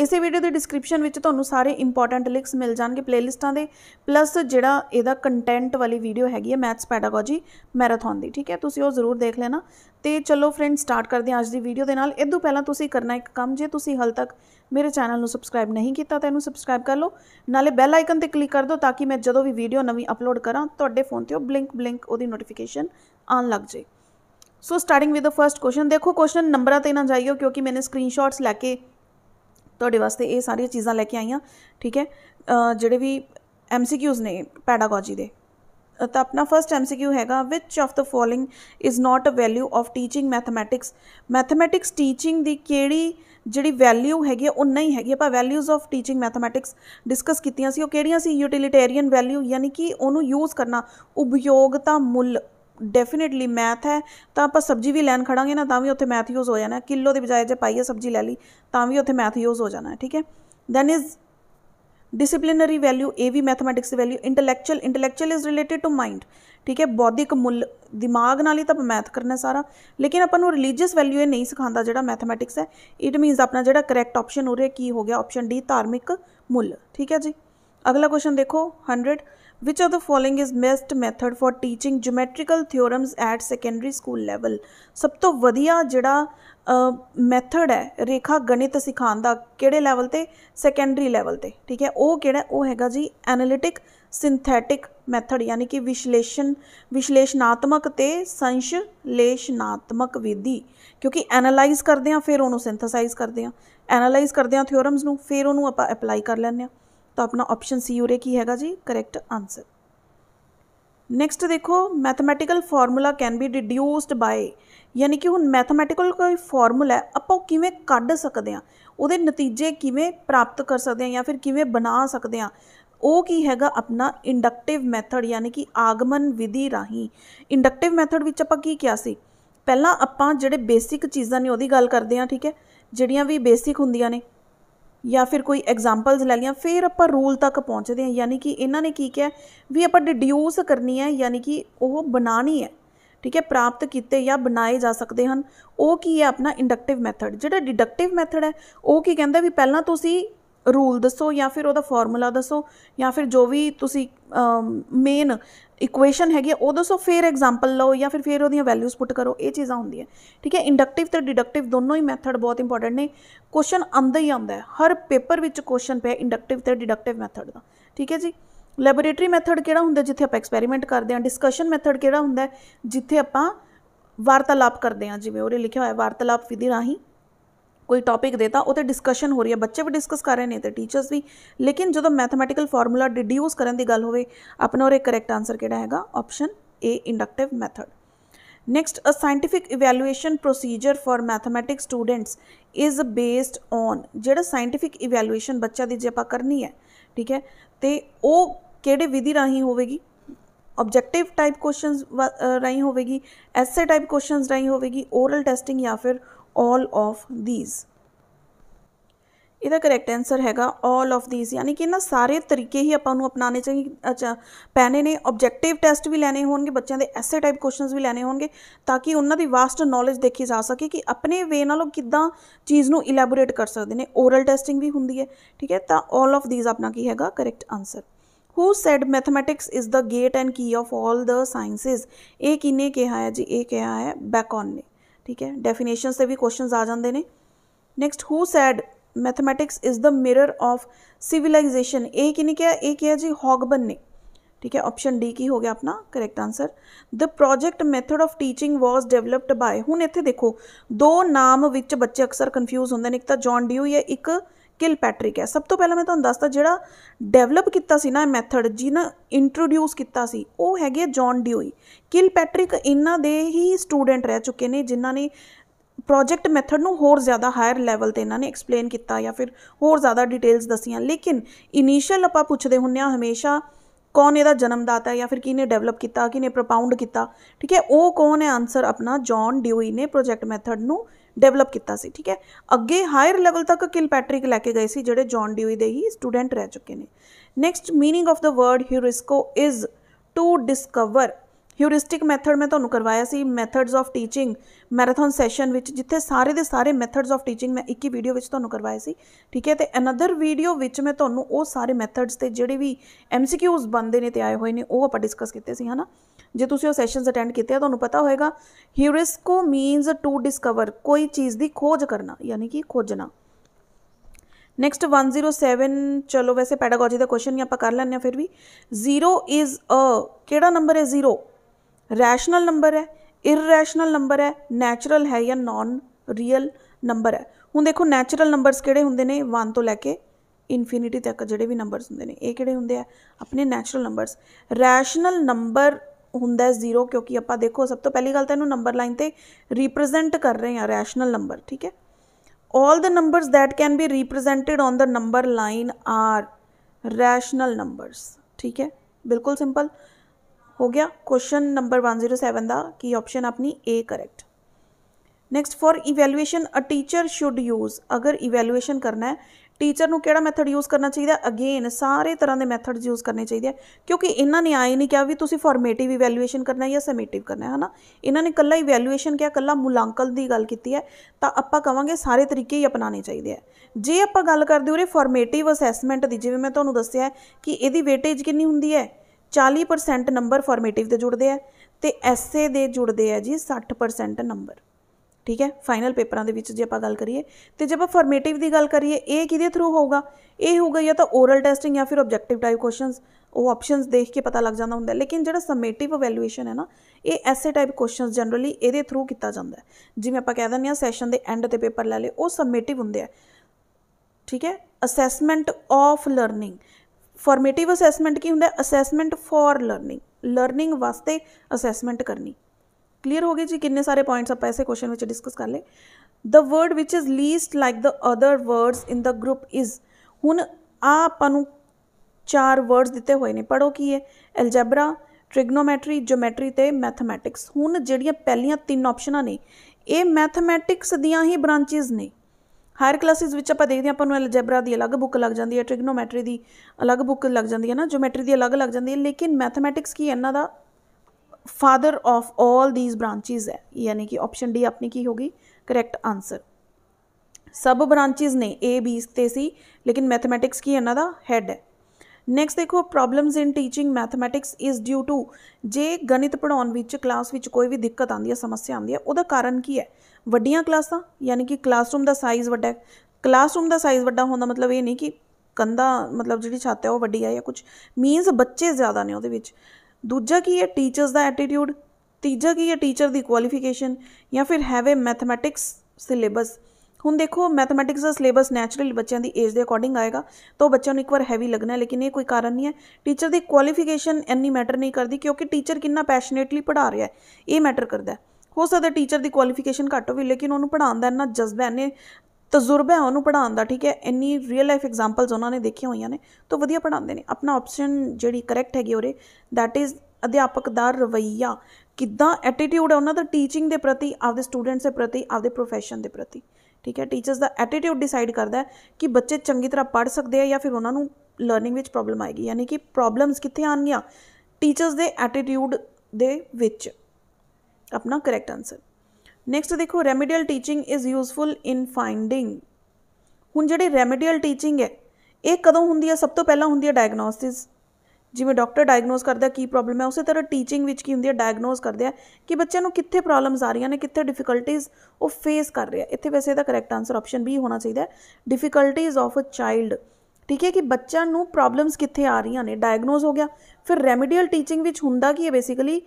ਇਸੇ ਵੀਡੀਓ ਦੇ ਡਿਸਕ੍ਰਿਪਸ਼ਨ ਵਿੱਚ ਤੁਹਾਨੂੰ ਸਾਰੇ ਇੰਪੋਰਟੈਂਟ ਲਿੰਕਸ ਮਿਲ ਜਾਣਗੇ ਪਲੇਲਿਸਟਾਂ ਦੇ ਪਲੱਸ ਜਿਹੜਾ ਇਹਦਾ ਕੰਟੈਂਟ ਵਾਲੀ ਵੀਡੀਓ ਹੈਗੀ ਹੈ ਮੈਥਸ ਪੈਡਾਗੋਜੀ ਮੈਰਾਥਨ ਦੀ ਠੀਕ ਹੈ ਤੁਸੀਂ ਉਹ ਜ਼ਰੂਰ ਦੇਖ ਲੈਣਾ ਤੇ ਚਲੋ ਫਰੈਂਡ ਸਟਾਰਟ ਕਰਦੇ ਹਾਂ ਅੱਜ ਦੀ ਵੀਡੀਓ ਦੇ ਨਾਲ ਇਦੋਂ ਪਹਿਲਾਂ ਤੁਸੀਂ ਕਰਨਾ ਇੱਕ ਕੰਮ ਜੇ ਤੁਸੀਂ ਹਾਲ ਤੱਕ ਮੇਰੇ ਚੈਨਲ ਨੂੰ ਸਬਸਕ੍ਰਾਈਬ ਨਹੀਂ ਕੀਤਾ ਤਾਂ ਇਹਨੂੰ ਸਬਸਕ੍ਰਾਈਬ ਕਰ ਲਓ ਨਾਲੇ ਬੈਲ ਆਈਕਨ ਤੇ ਕਲਿੱਕ ਕਰ ਦਿਓ ਤਾਂ ਕਿ ਮੈਂ ਜਦੋਂ ਵੀ ਵੀਡੀਓ ਨਵੀਂ ਅਪਲੋਡ ਕਰਾਂ ਤੁਹਾਡੇ ਫੋਨ ਤੇ ਉਹ ਬਲਿੰਕ ਬਲਿੰਕ ਉਹਦੀ ਨੋਟੀਫਿਕੇਸ਼ਨ ਆਉਣ ਲੱਗ ਜੇ so starting with the first question ਦੇਖੋ ਕੁਐਸਚਨ ਨੰਬਰਾਂ ਤੇ ਨਾ ਜਾਈਓ ਕਿਉਂਕਿ ਮੈਨੇ ਸਕਰੀਨਸ਼ਾਟਸ ਲੈ ਕੇ ਤੁਹਾਡੇ ਵਾਸਤੇ ਇਹ ਸਾਰੀਆਂ ਚੀਜ਼ਾਂ ਲੈ ਕੇ ਆਈਆਂ ਠੀਕ ਹੈ ਜਿਹੜੇ ਵੀ ਐਮਸੀਕਿਊਜ਼ ਨੇ ਪੈਡਾਗੋਜੀ ਦੇ ਤਾਂ ਆਪਣਾ ਫਰਸਟ ਐਮਸੀਕਿਊ ਹੈਗਾ which of the following is not a value of teaching mathematics mathematics teaching ਦੀ ਕਿਹੜੀ ਜਿਹੜੀ ਵੈਲਿਊ ਹੈਗੀ ਉਹ ਨਹੀਂ ਹੈਗੀ ਆਪਾਂ values of teaching mathematics discuss ਕੀਤੀਆਂ ਸੀ ਉਹ ਕਿਹੜੀਆਂ ਸੀ ਯੂਟਿਲਿਟੇਰੀਅਨ ਵੈਲਿਊ ਯਾਨੀ ਕਿ ਉਹਨੂੰ ਯੂਜ਼ ਕਰਨਾ ਉਪਯੋਗਤਾ ਮੁੱਲ ਡੈਫੀਨਿਟਲੀ ਮੈਥ ਹੈ ਤਾਂ ਆਪਾਂ ਸਬਜ਼ੀ ਵੀ ਲੈਣ ਖੜਾਂਗੇ ਨਾ ਤਾਂ ਵੀ ਉੱਥੇ ਮੈਥ ਯੂਜ਼ ਹੋ ਜਾਣਾ ਕਿਲੋ ਦੇ ਬਜਾਏ ਜੇ ਪਾਈਏ ਸਬਜ਼ੀ ਲੈ ਲਈ ਤਾਂ ਵੀ ਉੱਥੇ ਮੈਥ ਯੂਜ਼ ਹੋ ਜਾਣਾ ਠੀਕ ਹੈ ਦੈਨ ਇਜ਼ डिसिप्लिनरी वैल्यू ए भी मैथमेटिक्स की value intellectual intellectual is related to mind ठीक है बौद्धिक ਮੁੱਲ ਦਿਮਾਗ ਨਾਲ ਹੀ ਤਾਂ ਮੈਥ ਕਰਨਾ ਸਾਰਾ ਲੇਕਿਨ ਆਪਾਂ ਨੂੰ ਰਿਲੀਜੀਅਸ ਵੈਲਿਊ ਇਹ ਨਹੀਂ ਸਿਖਾਉਂਦਾ ਜਿਹੜਾ ਮੈਥਮੈਟਿਕਸ ਹੈ ਇਟ ਮੀਨਸ ਆਪਣਾ ਜਿਹੜਾ ਕਰੈਕਟ ਆਪਸ਼ਨ ਹੋ ਰਿਹਾ ਕੀ ਹੋ ਗਿਆ ਆਪਸ਼ਨ ਡੀ ਧਾਰਮਿਕ ਮੁੱਲ ਠੀਕ ਹੈ ਜੀ ਅਗਲਾ ਕੁਐਸਚਨ ਦੇਖੋ 100 Which of the following is best method for teaching geometrical theorems at secondary school level? ਸਭ ਤੋਂ ਵਧੀਆ ਜਿਹੜਾ ਮੈਥਡ ਹੈ ਰੇਖਾ ਗਣਿਤ ਸਿਖਾਉਣ ਦਾ ਕਿਹੜੇ ਲੈਵਲ ਤੇ ਸੈਕੰਡਰੀ ਲੈਵਲ ਤੇ ਠੀਕ ਹੈ ਉਹ ਕਿਹੜਾ ਉਹ ਹੈਗਾ ਜੀ ਐਨਾਲਿਟਿਕ ਸਿੰਥੈਟਿਕ ਮੈਥਡ ਯਾਨੀ ਕਿ ਵਿਸ਼ਲੇਸ਼ਣ ਵਿਸ਼ਲੇਸ਼ਣਾਤਮਕ ਤੇ ਸੰਸ਼ਲੇਸ਼ਣਾਤਮਕ ਵਿਧੀ ਕਿਉਂਕਿ ਐਨਾਲਾਈਜ਼ ਕਰਦੇ ਆ ਫਿਰ ਉਹਨੂੰ ਸਿੰਥਸਾਈਜ਼ ਕਰਦੇ ਆ ਐਨਾਲਾਈਜ਼ ਕਰਦੇ ਆ ਥਿਓਰਮਸ ਨੂੰ ਫਿਰ ਉਹਨੂੰ ਆਪਾਂ ਅਪਲਾਈ ਕਰ ਲੈਂਦੇ ਆ ਤਾਂ ਆਪਣਾ ਆਪਸ਼ਨ ਸੀ ਉਰੇ ਕੀ ਹੈਗਾ ਜੀ ਕਰੈਕਟ ਆਨਸਰ ਨੈਕਸਟ ਦੇਖੋ mathematical formula can be deduced by ਯਾਨੀ ਕਿ ਹੁਣ ਮੈਥਮੈਟੀਕਲ ਕੋਈ ਫਾਰਮੂਲਾ ਹੈ ਆਪਾਂ ਉਹ ਕਿਵੇਂ ਕੱਢ ਸਕਦੇ ਹਾਂ ਉਹਦੇ ਨਤੀਜੇ ਕਿਵੇਂ ਪ੍ਰਾਪਤ ਕਰ ਸਕਦੇ ਹਾਂ ਜਾਂ ਫਿਰ ਕਿਵੇਂ ਬਣਾ ਸਕਦੇ ਹਾਂ ਉਹ ਕੀ ਹੈਗਾ ਆਪਣਾ ਇੰਡਕਟਿਵ ਮੈਥਡ ਯਾਨੀ ਕਿ ਆਗਮਨ ਵਿਧੀ ਰਾਹੀਂ ਇੰਡਕਟਿਵ ਮੈਥਡ ਵਿੱਚ ਆਪਾਂ ਕੀ ਕਿਹਾ ਸੀ ਪਹਿਲਾਂ ਆਪਾਂ ਜਿਹੜੇ ਬੇਸਿਕ ਚੀਜ਼ਾਂ ਨੇ ਉਹਦੀ ਗੱਲ ਕਰਦੇ ਹਾਂ ਠੀਕ ਹੈ ਜਿਹੜੀਆਂ ਵੀ ਬੇਸਿਕ ਹੁੰਦੀਆਂ ਨੇ ਜਾਂ ਫਿਰ ਕੋਈ ਐਗਜ਼ਾਮਪਲਸ ਲੈ ਲਈਆਂ ਫਿਰ ਆਪਾਂ ਰੂਲ ਤੱਕ ਪਹੁੰਚਦੇ ਹਾਂ ਯਾਨੀ ਕਿ ਇਹਨਾਂ ਨੇ ਕੀ ਕਿਹਾ ਵੀ ਆਪਾਂ ਡਿਡਿਊਸ ਕਰਨੀ ਹੈ ਯਾਨੀ ਕਿ ਉਹ ਬਣਾਣੀ ਹੈ ਠੀਕ ਹੈ ਪ੍ਰਾਪਤ ਕੀਤੇ ਜਾਂ ਬਣਾਏ ਜਾ ਸਕਦੇ ਹਨ ਉਹ ਕੀ ਹੈ ਆਪਣਾ ਇੰਡਕਟਿਵ ਮੈਥਡ ਜਿਹੜਾ ਡਿਡਕਟਿਵ ਮੈਥਡ ਹੈ ਉਹ ਕੀ ਕਹਿੰਦਾ ਵੀ ਪਹਿਲਾਂ ਤੁਸੀਂ ਰੂਲ ਦੱਸੋ ਜਾਂ ਫਿਰ ਉਹਦਾ ਫਾਰਮੂਲਾ ਦੱਸੋ ਜਾਂ ਫਿਰ ਜੋ ਵੀ ਤੁਸੀਂ ਮੇਨ ਇਕੁਏਸ਼ਨ ਹੈਗੀ ਉਹ ਦੱਸੋ ਫਿਰ ਐਗਜ਼ਾਮਪਲ ਲਓ ਜਾਂ ਫਿਰ ਫਿਰ ਉਹਦੀਆਂ ਵੈਲਿਊਜ਼ ਪੁੱਟ ਕਰੋ ਇਹ ਚੀਜ਼ਾਂ ਹੁੰਦੀਆਂ ਠੀਕ ਹੈ ਇੰਡਕਟਿਵ ਤੇ ਡਿਡਕਟਿਵ ਦੋਨੋਂ ਹੀ ਮੈਥਡ ਬਹੁਤ ਇੰਪੋਰਟੈਂਟ ਨੇ ਕੁਐਸਚਨ ਆਂਦਾ ਹੀ ਆਂਦਾ ਹੈ ਹਰ ਪੇਪਰ ਵਿੱਚ ਕੁਐਸਚਨ ਪਿਆ ਇੰਡਕਟਿਵ ਤੇ ਡਿਡਕਟਿਵ ਮੈਥਡ ਦਾ ਠੀਕ ਹੈ ਜੀ ਲੈਬੋਰੇਟਰੀ ਮੈਥਡ ਕਿਹੜਾ ਹੁੰਦਾ ਜਿੱਥੇ ਆਪਾਂ ਐਕਸਪੈਰੀਮੈਂਟ ਕਰਦੇ ਹਾਂ ਡਿਸਕਸ਼ਨ ਮੈਥਡ ਕਿਹੜਾ ਹੁੰਦਾ ਜਿੱਥੇ ਆਪਾਂ ਵਾਰਤਾਲਾਪ ਕਰਦੇ ਹਾਂ ਜਿਵੇਂ ਉਹਰੇ ਲਿਖਿਆ ਹੋਇਆ ਵਾਰਤਾਲਾਪ ਵਿਧੀ ਰਾਹੀਂ ਕੋਈ ਟੌਪਿਕ ਦੇਤਾ ਉਹ ਤੇ ਡਿਸਕਸ਼ਨ ਹੋ ਰਹੀ ਹੈ ਬੱਚੇ ਵੀ ਡਿਸਕਸ ਕਰ ਰਹੇ ਨੇ ਤੇ ਟੀਚਰਸ ਵੀ ਲੇਕਿਨ ਜਦੋਂ ਮੈਥਮੈਟੀਕਲ ਫਾਰਮੂਲਾ ਡਿਡਿਊਸ ਕਰਨ ਦੀ ਗੱਲ ਹੋਵੇ ਆਪਣਾ ਔਰ ਕਰੈਕਟ ਆਨਸਰ ਕਿਹੜਾ ਹੈਗਾ option A inductive method next a scientific evaluation procedure for mathematics students is based on ਜਿਹੜਾ ਸਾਇੰਟਿਫਿਕ ਇਵੈਲੂਏਸ਼ਨ ਬੱਚਾ ਦੀ ਜੇ ਆਪਾਂ ਕਰਨੀ ਹੈ ਠੀਕ ਹੈ ਤੇ ਉਹ ਕਿਹੜੇ ਵਿਧੀ ਰਾਹੀਂ ਹੋਵੇਗੀ ਆਬਜੈਕਟਿਵ ਟਾਈਪ ਕੁਐਸਚਨਸ ਰਾਹੀਂ ਹੋਵੇਗੀ ਐਸੇ ਟਾਈਪ ਕੁਐਸਚਨਸ ਰਾਹੀਂ ਹੋਵੇਗੀ ਓਰਲ ਟੈਸਟਿੰਗ ਜਾਂ ਫਿਰ all of these ਇਹਦਾ correct answer all of of these ਯਾਨੀ ਕਿ ਇਹਨਾਂ ਸਾਰੇ ਤਰੀਕੇ ਹੀ ਆਪਾਂ ਨੂੰ ਅਪਣਾਉਣੇ ਚਾਹੀਦੇ ਅੱਛਾ ਪੈਨੇ ਨੇ ਆਬਜੈਕਟਿਵ ਟੈਸਟ ਵੀ ਲੈਣੇ ਹੋਣਗੇ ਬੱਚਿਆਂ ਦੇ ਐਸੇ ਟਾਈਪ ਕੁਐਸਚਨਸ ਵੀ ਲੈਣੇ ਹੋਣਗੇ ਤਾਂ ਕਿ ਉਹਨਾਂ ਦੀ ਵਾਸਟ ਨੌਲੇਜ ਦੇਖੀ ਜਾ ਸਕੇ ਕਿ ਆਪਣੇ ਵੇ ਨਾਲ ਉਹ ਕਿੱਦਾਂ ਚੀਜ਼ ਨੂੰ ਇਲੈਬੋਰੇਟ ਕਰ ਸਕਦੇ ਨੇ ਓਰਲ ਟੈਸਟਿੰਗ ਵੀ ਹੁੰਦੀ ਹੈ ਠੀਕ ਹੈ ਤਾਂ ਆਲ ਆਫ ਥੀਸ ਆਪਣਾ ਕੀ ਹੈਗਾ correct answer who said mathematics is the gate and key of 올 the sciences ਇਹ ਕਿਨੇ ਕਿਹਾ ਹੈ ਜੀ ਇਹ ਕਿਹਾ ਹੈ ਬੈਕਨ ਨੇ ਠੀਕ ਹੈ ਡੈਫੀਨੇਸ਼ਨਸ ਤੇ ਵੀ ਕੁਐਸਚਨਸ ਆ ਜਾਂਦੇ ਨੇ next who said mathematics is the mirror of civilisation ਇਹ ਕਿਨੇ ਕਿਹਾ ਇਹ ਕਿਹਾ ਜੀ ਹੌਗਬਨ ਨੇ ਠੀਕ ਹੈ ਆਪਸ਼ਨ ਡੀ ਕੀ ਹੋ ਗਿਆ ਆਪਣਾ correct answer the project method of teaching was developed by ਹੁਣ ਇੱਥੇ ਦੇਖੋ ਦੋ ਨਾਮ ਵਿੱਚ ਬੱਚੇ ਅਕਸਰ ਕਨਫਿਊਜ਼ ਹੁੰਦੇ ਨੇ ਇੱਕ ਤਾਂ ਜੌਨ ਡਿਊ ਹੈ ਇੱਕ ਕਿਲ ਪੈਟ੍ਰਿਕ ਹੈ ਸਭ ਤੋਂ ਪਹਿਲਾਂ ਮੈਂ ਤੁਹਾਨੂੰ ਦੱਸਦਾ ਜਿਹੜਾ ਡਿਵੈਲਪ ਕੀਤਾ ਸੀ ਨਾ ਇਹ ਮੈਥਡ ਜਿਹਨਾਂ ਇੰਟਰੋਡਿਊਸ ਕੀਤਾ ਸੀ ਉਹ ਹੈਗੇ ਜੌਨ ਡਿਊਈ ਕਿਲ ਪੈਟ੍ਰਿਕ ਇਹਨਾਂ ਦੇ ਹੀ ਸਟੂਡੈਂਟ ਰਹਿ ਚੁੱਕੇ ਨੇ ਜਿਨ੍ਹਾਂ ਨੇ ਪ੍ਰੋਜੈਕਟ ਮੈਥਡ ਨੂੰ ਹੋਰ ਜ਼ਿਆਦਾ ਹਾਇਰ ਲੈਵਲ ਤੇ ਇਹਨਾਂ ਨੇ ਐਕਸਪਲੇਨ ਕੀਤਾ ਜਾਂ ਫਿਰ ਹੋਰ ਜ਼ਿਆਦਾ ਡਿਟੇਲਸ ਦਸੀਆਂ ਲੇਕਿਨ ਇਨੀਸ਼ੀਅਲ ਆਪਾਂ ਪੁੱਛਦੇ ਹੁੰਨੇ ਆ ਹਮੇਸ਼ਾ ਕੌਣ ਇਹਦਾ ਜਨਮਦਾਤਾ ਹੈ ਜਾਂ ਫਿਰ ਕਿਹਨੇ ਡਿਵੈਲਪ ਕੀਤਾ ਕਿਹਨੇ ਪ੍ਰੋਪਾਉਂਡ ਕੀਤਾ ਠੀਕ ਹੈ ਉਹ ਕੌਣ ਹੈ ਆਨਸਰ ਆਪਣਾ ਜੌਨ ਡਿਊਈ ਨੇ ਪ੍ਰੋਜੈਕਟ ਮੈਥਡ ਨੂੰ ਡਿਵੈਲਪ ਕੀਤਾ ਸੀ ਠੀਕ ਹੈ ਅੱਗੇ ਹਾਇਰ ਲੈਵਲ ਤੱਕ ਕਿਲ ਪੈਟ੍ਰਿਕ ਲੈ ਕੇ ਗਏ ਸੀ ਜਿਹੜੇ ਜੌਨ ਡਿਊਈ ਦੇ ਹੀ ਸਟੂਡੈਂਟ ਰਹਿ ਚੁੱਕੇ ਨੇ next meaning of the word heurisco is to discover heuristic method ਮੈਂ ਤੁਹਾਨੂੰ ਕਰਵਾਇਆ ਸੀ methods of teaching marathon session ਵਿੱਚ ਜਿੱਥੇ ਸਾਰੇ ਦੇ ਸਾਰੇ ਮੈਥਡਸ ਆਫ ਟੀਚਿੰਗ ਮੈਂ ਇੱਕ ਹੀ ਵੀਡੀਓ ਵਿੱਚ ਤੁਹਾਨੂੰ ਕਰਵਾਇਆ ਸੀ ਠੀਕ ਹੈ ਤੇ ਅਨਦਰ ਵੀਡੀਓ ਵਿੱਚ ਮੈਂ ਤੁਹਾਨੂੰ ਉਹ ਸਾਰੇ ਮੈਥਡਸ ਤੇ ਜਿਹੜੇ ਵੀ ਐਮਸੀਕਿਊਜ਼ ਬੰਦੇ ਨੇ ਤੇ ਆਏ ਹੋਏ ਨੇ ਉਹ ਆਪਾਂ ਡਿਸਕਸ ਕੀਤੇ ਸੀ ਹਨਾ ਜੇ ਤੁਸੀਂ ਉਹ ਸੈਸ਼ਨਸ ਅਟੈਂਡ ਕੀਤੇ ਆ ਤੁਹਾਨੂੰ ਪਤਾ ਹੋਏਗਾ ਹਿਊਰਿਸਕੋ ਮੀਨਸ ਟੂ ਡਿਸਕਵਰ ਕੋਈ ਚੀਜ਼ ਦੀ ਖੋਜ ਕਰਨਾ ਯਾਨੀ ਕਿ ਖੋਜਣਾ ਨੈਕਸਟ 107 ਚਲੋ ਵੈਸੇ ਪੈਡਾਗੋਜੀ ਦਾ ਕੁਐਸਚਨ ਹੀ ਆਪਾਂ ਕਰ ਲੈਂਦੇ ਆ ਫਿਰ ਵੀ 0 ਇਜ਼ ਅ ਕਿਹੜਾ ਨੰਬਰ ਹੈ 0 ਰੈਸ਼ਨਲ ਨੰਬਰ ਹੈ ਇਰਰੈਸ਼ਨਲ ਨੰਬਰ ਹੈ ਨੈਚੁਰਲ ਹੈ ਜਾਂ ਨਾਨ ਰੀਅਲ ਨੰਬਰ ਹੈ ਹੁਣ ਦੇਖੋ ਨੈਚੁਰਲ ਨੰਬਰਸ ਕਿਹੜੇ ਹੁੰਦੇ ਨੇ 1 ਤੋਂ ਲੈ ਕੇ ਇਨਫਿਨਿਟੀ ਤੱਕ ਜਿਹੜੇ ਵੀ ਨੰਬਰਸ ਹੁੰਦੇ ਨੇ ਇਹ ਕਿਹੜੇ ਹੁੰਦੇ ਆ ਆਪਣੇ ਨੈਚੁਰਲ ਨੰਬਰਸ ਰੈਸ਼ਨਲ ਨੰਬਰ ਹੁੰਦਾ ਹੈ 0 ਕਿਉਂਕਿ ਆਪਾਂ ਦੇਖੋ ਸਭ ਤੋਂ ਪਹਿਲੀ ਗੱਲ ਤਾਂ ਇਹਨੂੰ ਨੰਬਰ ਲਾਈਨ ਤੇ ਰਿਪਰੈਜ਼ੈਂਟ ਕਰ ਰਹੇ ਹਾਂ ਰੈਸ਼ਨਲ ਨੰਬਰ ਠੀਕ ਹੈ all the numbers that can be represented on the number line are rational numbers ठीक है बिल्कुल सिंपल हो गया क्वेश्चन नंबर 107 ਦਾ ਕੀ ਆਪਸ਼ਨ ਆਪਣੀ A correct next for evaluation a teacher should use अगर इवैल्यूएशन करना है ਟੀਚਰ ਨੂੰ ਕਿਹੜਾ ਮੈਥਡ ਯੂਜ਼ ਕਰਨਾ ਚਾਹੀਦਾ ਅਗੇਨ ਸਾਰੇ ਤਰ੍ਹਾਂ ਦੇ ਮੈਥਡਸ ਯੂਜ਼ ਕਰਨੇ ਚਾਹੀਦੇ ਕਿਉਂਕਿ ਇਹਨਾਂ ਨੇ ਆਏ ਨਹੀਂ ਕਿਹਾ ਵੀ ਤੁਸੀਂ ਫਾਰਮੇਟਿਵ ਇਵੈਲੂਏਸ਼ਨ ਕਰਨਾ ਹੈ ਜਾਂ ਸਮੇਟਿਵ ਕਰਨਾ ਹੈ ਹਨਾ ਇਹਨਾਂ ਨੇ ਕੱਲਾ ਇਵੈਲੂਏਸ਼ਨ ਕਿਹਾ ਕੱਲਾ ਮੁਲਾਂਕਣ ਦੀ ਗੱਲ ਕੀਤੀ ਹੈ ਤਾਂ ਆਪਾਂ ਕਵਾਂਗੇ ਸਾਰੇ ਤਰੀਕੇ ਹੀ ਅਪਣਾਉਣੇ ਚਾਹੀਦੇ ਆ ਜੇ ਆਪਾਂ ਗੱਲ ਕਰਦੇ ਉਰੇ ਫਾਰਮੇਟਿਵ ਅਸੈਸਮੈਂਟ ਦੀ ਜਿਵੇਂ ਮੈਂ ਤੁਹਾਨੂੰ ਦੱਸਿਆ ਕਿ ਇਹਦੀ ਵੇਟੇਜ ਕਿੰਨੀ ਹੁੰਦੀ ਹੈ 40% ਨੰਬਰ ਫਾਰਮੇਟਿਵ ਦੇ ਜੁੜਦੇ ਆ ਤੇ ਐਸਏ ਦੇ ਜੁੜਦੇ ਆ ਜੀ 60% ਨੰਬਰ ਠੀਕ ਹੈ ਫਾਈਨਲ ਪੇਪਰਾਂ ਦੇ ਵਿੱਚ ਜੇ ਆਪਾਂ ਗੱਲ ਕਰੀਏ ਤੇ ਜੇ ਆਪਾਂ ਫਾਰਮੇਟਿਵ ਦੀ ਗੱਲ ਕਰੀਏ ਇਹ ਕਿਹਦੇ ਥਰੂ ਹੋਊਗਾ ਇਹ ਹੋਊਗਾ ਜਾਂ ਤਾਂ ਓਰਲ ਟੈਸਟਿੰਗ ਜਾਂ ਫਿਰ ਆਬਜੈਕਟਿਵ ਟਾਈਪ ਕੁਐਸਚਨਸ ਉਹ ਆਪਸ਼ਨਸ ਦੇਖ ਕੇ ਪਤਾ ਲੱਗ ਜਾਂਦਾ ਹੁੰਦਾ ਲੇਕਿਨ ਜਿਹੜਾ ਸਮੇਟਿਵ ਇਵੈਲੂਏਸ਼ਨ ਹੈ ਨਾ ਇਹ ਐਸੇ ਟਾਈਪ ਕੁਐਸਚਨਸ ਜਨਰਲੀ ਇਹਦੇ ਥਰੂ ਕੀਤਾ ਜਾਂਦਾ ਜਿਵੇਂ ਆਪਾਂ ਕਹਿ ਦਿੰਦੇ ਆ ਸੈਸ਼ਨ ਦੇ ਐਂਡ ਤੇ ਪੇਪਰ ਲੈ ਲੇ ਉਹ ਸਮੇਟਿਵ ਹੁੰਦੇ ਆ ਠੀਕ ਹੈ assessment of learning formative assessment ਕੀ ਹੁੰਦਾ ਅਸੈਸਮੈਂਟ ਫਾਰ ਲਰਨਿੰਗ ਲਰਨਿੰਗ ਵਾਸਤੇ ਅਸੈਸਮੈਂਟ ਕਰਨੀ ਕਲੀਅਰ ਹੋ ਗਏ ਜੀ ਕਿੰਨੇ ਸਾਰੇ ਪੁਆਇੰਟਸ ਆਪਾਂ ਐਸੇ ਕੁਐਸਚਨ ਵਿੱਚ ਡਿਸਕਸ ਕਰ ਲਏ the word which is least like the other words in the group is ਹੁਣ ਆ ਆਪਾਂ ਨੂੰ ਚਾਰ ਵਰਡਸ ਦਿੱਤੇ ਹੋਏ ਨੇ ਪੜੋ ਕੀ ਹੈ ਐਲਜੈਬਰਾ ਟ੍ਰਿਗਨੋਮੈਟਰੀ ਜਿਓਮੈਟਰੀ ਤੇ ਮੈਥਮੈਟਿਕਸ ਹੁਣ ਜਿਹੜੀਆਂ ਪਹਿਲੀਆਂ ਤਿੰਨ ਆਪਸ਼ਨਾਂ ਨੇ ਇਹ ਮੈਥਮੈਟਿਕਸ ਦੀਆਂ ਹੀ ਬ੍ਰਾਂਚੇਸ ਨੇ ਹਾਇਰ ਕਲਾਸਿਸ ਵਿੱਚ ਆਪਾਂ ਦੇਖਦੇ ਆਪਾਂ ਨੂੰ ਐਲਜੈਬਰਾ ਦੀ ਅਲੱਗ ਬੁੱਕ ਲੱਗ ਜਾਂਦੀ ਹੈ ਟ੍ਰਿਗਨੋਮੈਟਰੀ ਦੀ ਅਲੱਗ ਬੁੱਕ ਲੱਗ ਜਾਂਦੀ ਹੈ ਨਾ ਜਿਓਮੈਟਰੀ ਦੀ ਅਲੱਗ ਲੱਗ ਜਾਂਦੀ ਹੈ ਲੇਕਿਨ ਮੈਥਮੈਟਿਕਸ ਕੀ ਇਹਨਾਂ ਦਾ ਫਾਦਰ ਆਫ 올 ਥੀਸ ब्रांचेज ਹੈ ਯਾਨੀ ਕਿ ਆਪਸ਼ਨ ਡੀ ਆਪਣੀ ਕੀ ਹੋਗੀ ਕਰੈਕਟ ਆਨਸਰ ਸਬ ਬ੍ਰਾਂਚੇਸ ਨੇ ਏ ਬੀ ਤੇ ਸੀ ਲੇਕਿਨ ਮੈਥਮੈਟਿਕਸ ਕੀ ਇਹਨਾਂ ਦਾ ਹੈਡ ਹੈ ਨੈਕਸਟ ਦੇਖੋ problems in teaching mathematics is due to ਜੇ ਗਣਿਤ ਪੜਾਉਣ ਵਿੱਚ ਕਲਾਸ ਵਿੱਚ ਕੋਈ ਵੀ ਦਿੱਕਤ ਆਉਂਦੀ ਹੈ ਸਮੱਸਿਆ ਆਉਂਦੀ ਹੈ ਉਹਦਾ ਕਾਰਨ ਕੀ ਹੈ ਵੱਡੀਆਂ ਕਲਾਸਾਂ ਯਾਨੀ ਕਿ ਕਲਾਸਰੂਮ ਦਾ ਸਾਈਜ਼ ਵੱਡਾ ਹੈ ਕਲਾਸਰੂਮ ਦਾ ਸਾਈਜ਼ ਵੱਡਾ ਹੋਣ ਦਾ ਮਤਲਬ ਇਹ ਨਹੀਂ ਕਿ ਕੰਧਾ ਮਤਲਬ ਜਿਹੜੀ ਛੱਤ ਹੈ ਉਹ ਵੱਡੀ ਹੈ ਜਾਂ ਕੁਝ ਮੀਨਸ ਬੱਚੇ ਜ਼ਿਆਦਾ ਨੇ ਉਹਦੇ ਵਿੱਚ ਦੂਜਾ ਕੀ ਹੈ ਟੀਚਰਸ ਦਾ ਐਟੀਟਿਊਡ ਤੀਜਾ ਕੀ ਹੈ ਟੀਚਰ ਦੀ ਕੁਆਲੀਫਿਕੇਸ਼ਨ ਜਾਂ ਫਿਰ ਹੈਵ ਅ ਮੈਥਮੈਟਿਕਸ ਸਿਲੇਬਸ ਹੁਣ ਦੇਖੋ ਮੈਥਮੈਟਿਕਸ ਦਾ ਸਿਲੇਬਸ ਨੈਚੁਰਲੀ ਬੱਚਿਆਂ ਦੀ ਏਜ ਦੇ ਅਕੋਰਡਿੰਗ ਆਏਗਾ ਤਾਂ ਬੱਚਿਆਂ ਨੂੰ ਇੱਕ ਵਾਰ ਹੈਵੀ ਲੱਗਣਾ ਲੇਕਿਨ ਇਹ ਕੋਈ ਕਾਰਨ ਨਹੀਂ ਹੈ ਟੀਚਰ ਦੀ ਕੁਆਲੀਫਿਕੇਸ਼ਨ ਇੰਨੀ ਮੈਟਰ ਨਹੀਂ ਕਰਦੀ ਕਿਉਂਕਿ ਟੀਚਰ ਕਿੰਨਾ ਪੈਸ਼ਨੇਟਲੀ ਪੜ੍ਹਾ ਰਿਹਾ ਹੈ ਇਹ ਮੈਟਰ ਕਰਦਾ ਹੈ ਹੋ ਸਕਦਾ ਟੀਚਰ ਦੀ ਕੁਆਲੀਫਿਕੇਸ਼ਨ ਘੱਟ ਹੋਵੇ ਲੇਕਿਨ ਉਹਨੂੰ ਪੜਾਉਣ ਦਾ ਇੰਨਾ ਜਜ਼ਬਾ ਐਨੇ ਤਜਰਬਾ ਹੈ ਉਹਨੂੰ ਪੜਾਉਣ ਦਾ ਠੀਕ ਹੈ ਇੰਨੀ ਰੀਅਲ ਲਾਈਫ ਐਗਜ਼ਾਮਪਲਸ ਉਹਨਾਂ ਨੇ ਦੇਖੀਆਂ ਹੋਈਆਂ ਨੇ ਤਾਂ ਵਧੀਆ ਪੜਾਉਂਦੇ ਨੇ ਆਪਣਾ ਆਪਸ਼ਨ ਜਿਹੜੀ ਕਰੈਕਟ ਹੈਗੀ ਉਹਰੇ ਥੈਟ ਇਜ਼ ਅਧਿਆਪਕ ਦਾ ਰਵਈਆ ਕਿੱਦਾਂ ਐਟੀਟਿਊਡ ਹੈ ਉਹਨਾਂ ਦਾ ਟੀਚਿੰਗ ਦੇ ਪ੍ਰਤੀ ਆਪਦੇ ਸਟੂਡੈਂਟਸ ਦੇ ਪ੍ਰਤੀ ਆਪਦੇ profession ਦੇ ਪ੍ਰਤੀ ਠੀਕ ਹੈ ਟੀਚਰਸ ਦਾ ਐਟੀਟਿਊਡ ਡਿਸਾਈਡ ਕਰਦਾ ਹੈ ਕਿ ਬੱਚੇ ਚੰਗੀ ਤਰ੍ਹਾਂ ਪੜ ਸਕਦੇ ਆ ਜਾਂ ਫਿਰ ਉਹਨਾਂ ਨੂੰ ਲਰਨਿੰਗ ਵਿੱਚ ਪ੍ਰੋਬਲਮ ਆਏਗੀ ਯਾਨੀ ਕਿ ਪ੍ਰੋਬਲਮਸ ਕਿੱਥੇ ਆਣਗੀਆਂ ਟੀਚਰਸ ਦੇ ਐਟੀਟਿਊਡ ਦੇ ਵਿੱਚ ਆਪਣਾ ਕਰੈਕਟ ਆਨਸਰ ਨੈਕਸਟ ਦੇਖੋ remedial teaching is useful in finding ਹੁਣ ਜਿਹੜੀ ਰੈਮੇਡੀਅਲ ਟੀਚਿੰਗ ਹੈ ਇਹ ਕਦੋਂ ਹੁੰਦੀ ਹੈ ਸਭ ਤੋਂ ਪਹਿਲਾਂ ਹੁੰਦੀ ਹੈ ਡਾਇਗਨੋਸਿਸ ਜਿਵੇਂ ਡਾਕਟਰ ਡਾਇਗਨੋਸ ਕਰਦਾ ਕੀ ਪ੍ਰੋਬਲਮ ਹੈ ਉਸੇ ਤਰ੍ਹਾਂ ਟੀਚਿੰਗ ਵਿੱਚ ਕੀ ਹੁੰਦੀ ਹੈ ਡਾਇਗਨੋਸ ਕਰਦੇ ਆ ਕਿ ਬੱਚਿਆਂ ਨੂੰ ਕਿੱਥੇ ਪ੍ਰੋਬਲਮਸ ਆ ਰਹੀਆਂ ਨੇ ਕਿੱਥੇ ਡਿਫਿਕਲਟੀਜ਼ ਉਹ ਫੇਸ ਕਰ ਰਿਹਾ ਇੱਥੇ ਵੈਸੇ ਇਹਦਾ ਕਰੈਕਟ ਆਨਸਰ ਆਪਸ਼ਨ ਬੀ ਹੋਣਾ ਚਾਹੀਦਾ ਡਿਫਿਕਲਟੀਜ਼ ਆਫ ਅ ਚਾਈਲਡ ਠੀਕ ਹੈ ਕਿ ਬੱਚਿਆਂ ਨੂੰ ਪ੍ਰੋਬਲਮਸ ਕਿੱਥੇ ਆ ਰਹੀਆਂ ਨੇ ਡਾਇਗਨੋਸ ਹੋ ਗਿਆ ਫਿਰ ਰੈਮੇਡੀਅਲ ਟੀਚਿੰਗ ਵਿੱਚ ਹੁੰਦਾ ਕੀ ਹੈ ਬੇਸਿਕਲੀ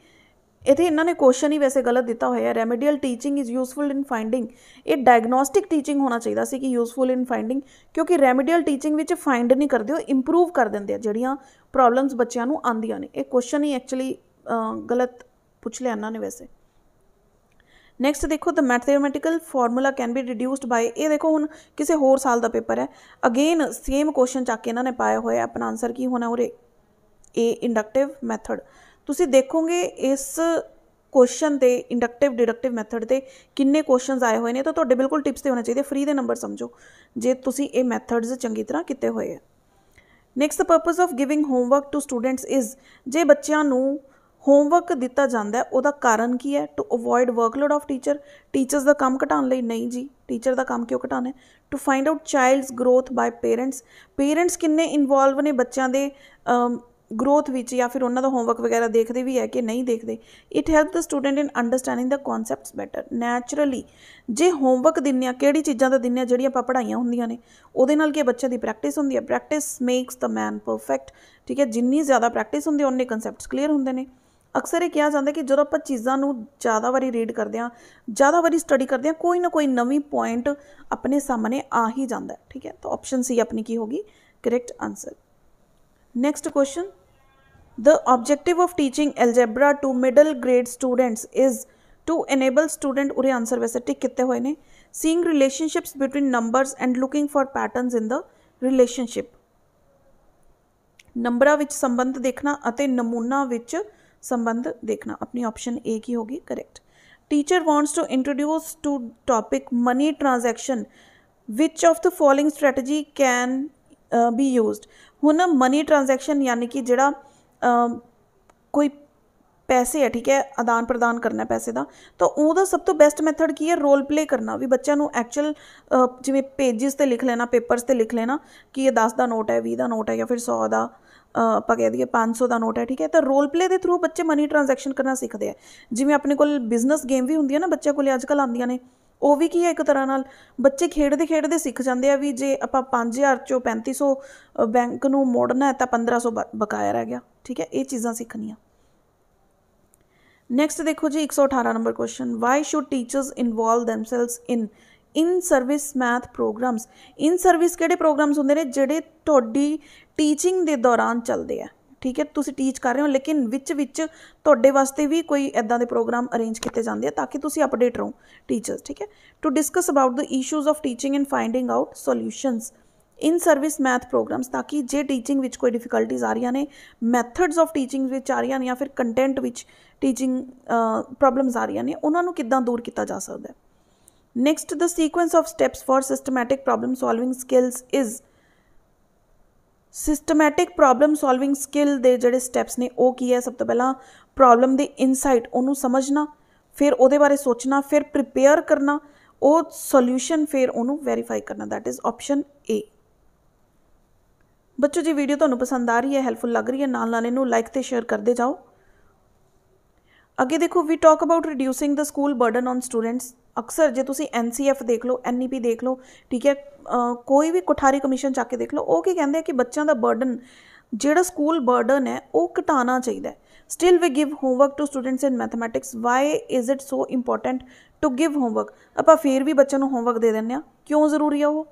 ਇਥੇ ਇਹਨਾਂ ਨੇ ਕੁਐਸਚਨ ਹੀ ਵੈਸੇ ਗਲਤ ਦਿੱਤਾ ਹੋਇਆ ਹੈ remedial teaching is useful in finding ਇਹ ਡਾਇਗਨੋਸਟਿਕ ਟੀਚਿੰਗ ਹੋਣਾ ਚਾਹੀਦਾ ਸੀ ਕਿ ਯੂਸਫੁਲ ਇਨ ਫਾਈਂਡਿੰਗ ਕਿਉਂਕਿ ਰੈਮੇਡੀਅਲ ਟੀਚਿੰਗ ਵਿੱਚ ਫਾਈਂਡ ਨਹੀਂ ਕਰਦੇ ਹੋ ਇੰਪਰੂਵ ਕਰ ਦਿੰਦੇ ਆ ਜਿਹੜੀਆਂ ਪ੍ਰੋਬਲਮਸ ਬੱਚਿਆਂ ਨੂੰ ਆਉਂਦੀਆਂ ਨੇ ਇਹ ਕੁਐਸਚਨ ਹੀ ਐਕਚੁਅਲੀ ਗਲਤ ਪੁੱਛ ਲਿਆ ਇਹਨਾਂ ਨੇ ਵੈਸੇ ਨੈਕਸਟ ਦੇਖੋ the mathematical formula can be reduced by ਇਹ ਦੇਖੋ ਹੁਣ ਕਿਸੇ ਹੋਰ ਸਾਲ ਦਾ ਪੇਪਰ ਹੈ ਅਗੇਨ ਸੇਮ ਕੁਐਸਚਨ ਚੱਕ ਕੇ ਇਹਨਾਂ ਨੇ ਪਾਇਆ ਹੋਇਆ ਆਪਣਾ ਆਨਸਰ ਕੀ ਹੋਣਾ ਉਰੇ ਏ ਇੰਡਕਟਿਵ ਮੈਥਡ ਤੁਸੀਂ ਦੇਖੋਗੇ ਇਸ ਕੁਐਸਚਨ ਤੇ ਇੰਡਕਟਿਵ ਡਿਡਕਟਿਵ ਮੈਥਡ ਤੇ ਕਿੰਨੇ ਕੁਐਸਚਨਸ ਆਏ ਹੋਏ ਨੇ ਤਾਂ ਤੁਹਾਡੇ ਬਿਲਕੁਲ ਟਿਪਸ ਤੇ ਹੋਣਾ ਚਾਹੀਦੇ ਫ੍ਰੀ ਦੇ ਨੰਬਰ ਸਮਝੋ ਜੇ ਤੁਸੀਂ ਇਹ ਮੈਥਡਸ ਚੰਗੀ ਤਰ੍ਹਾਂ ਕੀਤੇ ਹੋਏ ਆ next purpose of giving homework to students is ਜੇ ਬੱਚਿਆਂ ਨੂੰ ਹੋਮਵਰਕ ਦਿੱਤਾ ਜਾਂਦਾ ਹੈ ਉਹਦਾ ਕਾਰਨ ਕੀ ਹੈ to avoid workload of teacher teachers ਦਾ ਕੰਮ ਘਟਾਉਣ ਲਈ ਨਹੀਂ ਜੀ ਟੀਚਰ ਦਾ ਕੰਮ ਕਿਉਂ ਘਟਾਉਣਾ ਹੈ to find out child's growth by parents parents ਕਿੰਨੇ ਇਨਵੋਲਵ ਨੇ ਬੱਚਿਆਂ ਦੇ ਗਰੋਥ ਵਿੱਚ ਜਾਂ ਫਿਰ ਉਹਨਾਂ ਦਾ ਹੋਮਵਰਕ ਵਗੈਰਾ ਦੇਖਦੇ ਵੀ ਹੈ ਕਿ ਨਹੀਂ ਦੇਖਦੇ it help the student in understanding the concepts better naturally ਜੇ ਹੋਮਵਰਕ ਦਿੰਨੇ ਆ ਕਿਹੜੀ ਚੀਜ਼ਾਂ ਦਾ ਦਿੰਨੇ ਆ ਜਿਹੜੀਆਂ ਆਪਾਂ ਪੜਾਈਆਂ ਹੁੰਦੀਆਂ ਨੇ ਉਹਦੇ ਨਾਲ ਕੀ ਬੱਚੇ ਦੀ ਪ੍ਰੈਕਟਿਸ ਹੁੰਦੀ ਹੈ practice makes the man perfect ਠੀਕ ਹੈ ਜਿੰਨੀ ਜ਼ਿਆਦਾ ਪ੍ਰੈਕਟਿਸ ਹੁੰਦੀ ਹੈ ਉਹਨੇ ਕਨਸੈਪਟਸ ਕਲੀਅਰ ਹੁੰਦੇ ਨੇ ਅਕਸਰ ਇਹ ਕਿਹਾ ਜਾਂਦਾ ਕਿ ਜਦੋਂ ਆਪਾਂ ਚੀਜ਼ਾਂ ਨੂੰ ਜ਼ਿਆਦਾ ਵਾਰੀ ਰੀਡ ਕਰਦੇ ਆ ਜ਼ਿਆਦਾ ਵਾਰੀ ਸਟੱਡੀ ਕਰਦੇ ਆ ਕੋਈ ਨਾ ਕੋਈ ਨਵੀਂ ਪੁਆਇੰਟ ਆਪਣੇ ਸਾਹਮਣੇ ਆ ਹੀ ਜਾਂਦਾ ਠੀਕ ਹੈ ਤਾਂ ਆਪਸ਼ਨ ਸੀ ਆਪਣੀ ਕੀ ਹੋਗੀ correct answer Next question. The objective of teaching algebra to middle grade students is to enable student उरे आंसर वैसे टिक कितने हुए ने seeing relationships between numbers and looking for patterns in the relationship ਨੰਬਰਾਂ ਵਿੱਚ ਸੰਬੰਧ ਦੇਖਣਾ ਅਤੇ ਨਮੂਨਾ ਵਿੱਚ ਸੰਬੰਧ ਦੇਖਣਾ ਆਪਣੀ ਆਪਸ਼ਨ ਏ ਕੀ ਹੋਗੀ correct teacher wants to introduce to topic money transaction which of the following strategy can be used ਹੁਣ ਮਨੀ ਟ੍ਰਾਂਜੈਕਸ਼ਨ ਯਾਨੀ ਕਿ ਜਿਹੜਾ ਕੋਈ ਪੈਸੇ ਹੈ ਠੀਕ ਹੈ ਆਦਾਨ ਪ੍ਰਦਾਨ ਕਰਨਾ ਪੈਸੇ ਦਾ ਤਾਂ ਉਹਦਾ ਸਭ ਤੋਂ ਬੈਸਟ ਮੈਥਡ ਕੀ ਹੈ ਰੋਲ ਪਲੇ ਕਰਨਾ ਵੀ ਬੱਚਿਆਂ ਨੂੰ ਐਕਚੁਅਲ ਜਿਵੇਂ ਪੇजेस ਤੇ ਲਿਖ ਲੈਣਾ ਪੇਪਰਸ ਤੇ ਲਿਖ ਲੈਣਾ ਕਿ ਇਹ 10 ਦਾ ਨੋਟ ਹੈ 20 ਦਾ ਨੋਟ ਹੈ ਜਾਂ ਫਿਰ 100 ਦਾ ਆਪਾਂ ਕਹਿ ਦਈਏ 500 ਦਾ ਨੋਟ ਹੈ ਠੀਕ ਹੈ ਤਾਂ ਰੋਲ ਪਲੇ ਦੇ ਥਰੂ ਬੱਚੇ ਮਨੀ ਟ੍ਰਾਂਜੈਕਸ਼ਨ ਕਰਨਾ ਸਿੱਖਦੇ ਆ ਜਿਵੇਂ ਆਪਣੇ ਕੋਲ ਬਿਜ਼ਨਸ ਗੇਮ ਵੀ ਹੁੰਦੀ ਹੈ ਨਾ ਬੱਚਿਆਂ ਕੋਲੇ ਅੱਜਕੱਲ ਆਉਂਦੀਆਂ ਨੇ ਉਹ ਵੀ ਕੀ ਹੈ ਇੱਕ ਤਰ੍ਹਾਂ ਨਾਲ ਬੱਚੇ ਖੇਡਦੇ ਖੇਡਦੇ ਸਿੱਖ ਜਾਂਦੇ ਆ ਵੀ ਜੇ ਆਪਾਂ 5000 ਚੋਂ 3500 ਬੈਂਕ ਨੂੰ ਮੋੜਨਾ ਹੈ ਤਾਂ 1500 ਬਕਾਇਆ ਰਹਿ ਗਿਆ ਠੀਕ ਹੈ ਇਹ ਚੀਜ਼ਾਂ ਸਿੱਖਣੀਆਂ ਨੈਕਸਟ ਦੇਖੋ ਜੀ 118 number question why should teachers involve themselves in in service math programs in service ਕਿਹੜੇ ਪ੍ਰੋਗਰਾਮਸ ਹੁੰਦੇ ਨੇ ਜਿਹੜੇ ਤੁਹਾਡੀ ਟੀਚਿੰਗ ਦੇ ਦੌਰਾਨ ਚੱਲਦੇ ਆ ਠੀਕ ਹੈ ਤੁਸੀਂ ਟੀਚ ਕਰ ਰਹੇ ਹੋ ਲੇਕਿਨ ਵਿੱਚ ਵਿੱਚ ਤੁਹਾਡੇ ਵਾਸਤੇ ਵੀ ਕੋਈ ਐਦਾਂ ਦੇ ਪ੍ਰੋਗਰਾਮ ਅਰੇਂਜ ਕੀਤੇ ਜਾਂਦੇ ਆ ਤਾਂ ਕਿ ਤੁਸੀਂ ਅਪਡੇਟ ਰਹੋ ਟੀਚਰਸ ਠੀਕ ਹੈ to discuss about the issues of teaching and finding out solutions in service math programs ਤਾਂ ਕਿ ਜੇ ਟੀਚਿੰਗ ਵਿੱਚ ਕੋਈ ਡਿਫਿਕਲਟੀਜ਼ ਆ ਰਹੀਆਂ ਨੇ ਮੈਥਡਸ ਆਫ ਟੀਚਿੰਗ ਵਿੱਚ ਆ ਰਹੀਆਂ ਨੇ ਜਾਂ ਫਿਰ ਕੰਟੈਂਟ ਵਿੱਚ ਟੀਚਿੰਗ ਪ੍ਰੋਬਲਮਸ ਆ ਰਹੀਆਂ ਨੇ ਉਹਨਾਂ ਨੂੰ ਕਿੱਦਾਂ ਦੂਰ ਕੀਤਾ ਜਾ ਸਕਦਾ ਹੈ next the sequence of steps for systematic problem solving skills is systematic problem solving skill ਦੇ ਜਿਹੜੇ ਸਟੈਪਸ ਨੇ ਉਹ ਕੀ ਹੈ ਸਭ ਤੋਂ ਪਹਿਲਾਂ ਪ੍ਰੋਬਲਮ ਦੇ ਇਨਸਾਈਟ ਉਹਨੂੰ ਸਮਝਣਾ ਫਿਰ ਉਹਦੇ ਬਾਰੇ ਸੋਚਣਾ ਫਿਰ ਪ੍ਰਿਪੇਅਰ ਕਰਨਾ ਉਹ ਸੋਲੂਸ਼ਨ ਫਿਰ ਉਹਨੂੰ ਵੈਰੀਫਾਈ ਕਰਨਾ ਥੈਟ ਇਜ਼ ਆਪਸ਼ਨ ਏ ਬੱਚੋ ਜੀ ਵੀਡੀਓ ਤੁਹਾਨੂੰ ਪਸੰਦ ਆ ਰਹੀ ਹੈ ਹੈਲਪਫੁਲ ਲੱਗ ਰਹੀ ਹੈ ਨਾਲ ਨਾਲ ਇਹਨੂੰ ਲਾਈਕ ਤੇ ਸ਼ੇਅਰ ਕਰਦੇ ਜਾਓ ਅੱਗੇ ਦੇਖੋ we talk about reducing the school burden on students ਅਕਸਰ ਜੇ ਤੁਸੀਂ ਐਨਸੀਐਫ ਦੇਖ ਲਓ ਐਨਈਪੀ e ਦੇਖ ਲਓ ਠੀਕ ਹੈ ਕੋਈ ਵੀ ਕੋਠਾਰੀ ਕਮਿਸ਼ਨ ਚੱਕ ਕੇ ਦੇਖ ਲਓ ਉਹ ਕੀ ਕਹਿੰਦੇ ਆ ਕਿ ਬੱਚਿਆਂ ਦਾ ਬਰਡਨ ਜਿਹੜਾ ਸਕੂਲ ਬਰਡਨ ਹੈ ਉਹ ਘਟਾਉਣਾ ਚਾਹੀਦਾ ਹੈ still we give homework to students in mathematics why is it so important to give homework ਆਪਾਂ ਫੇਰ ਵੀ ਬੱਚਿਆਂ ਨੂੰ ਹੋਮਵਰਕ ਦੇ ਦਿੰਨੇ ਆ ਕਿਉਂ ਜ਼ਰੂਰੀ ਆ ਉਹ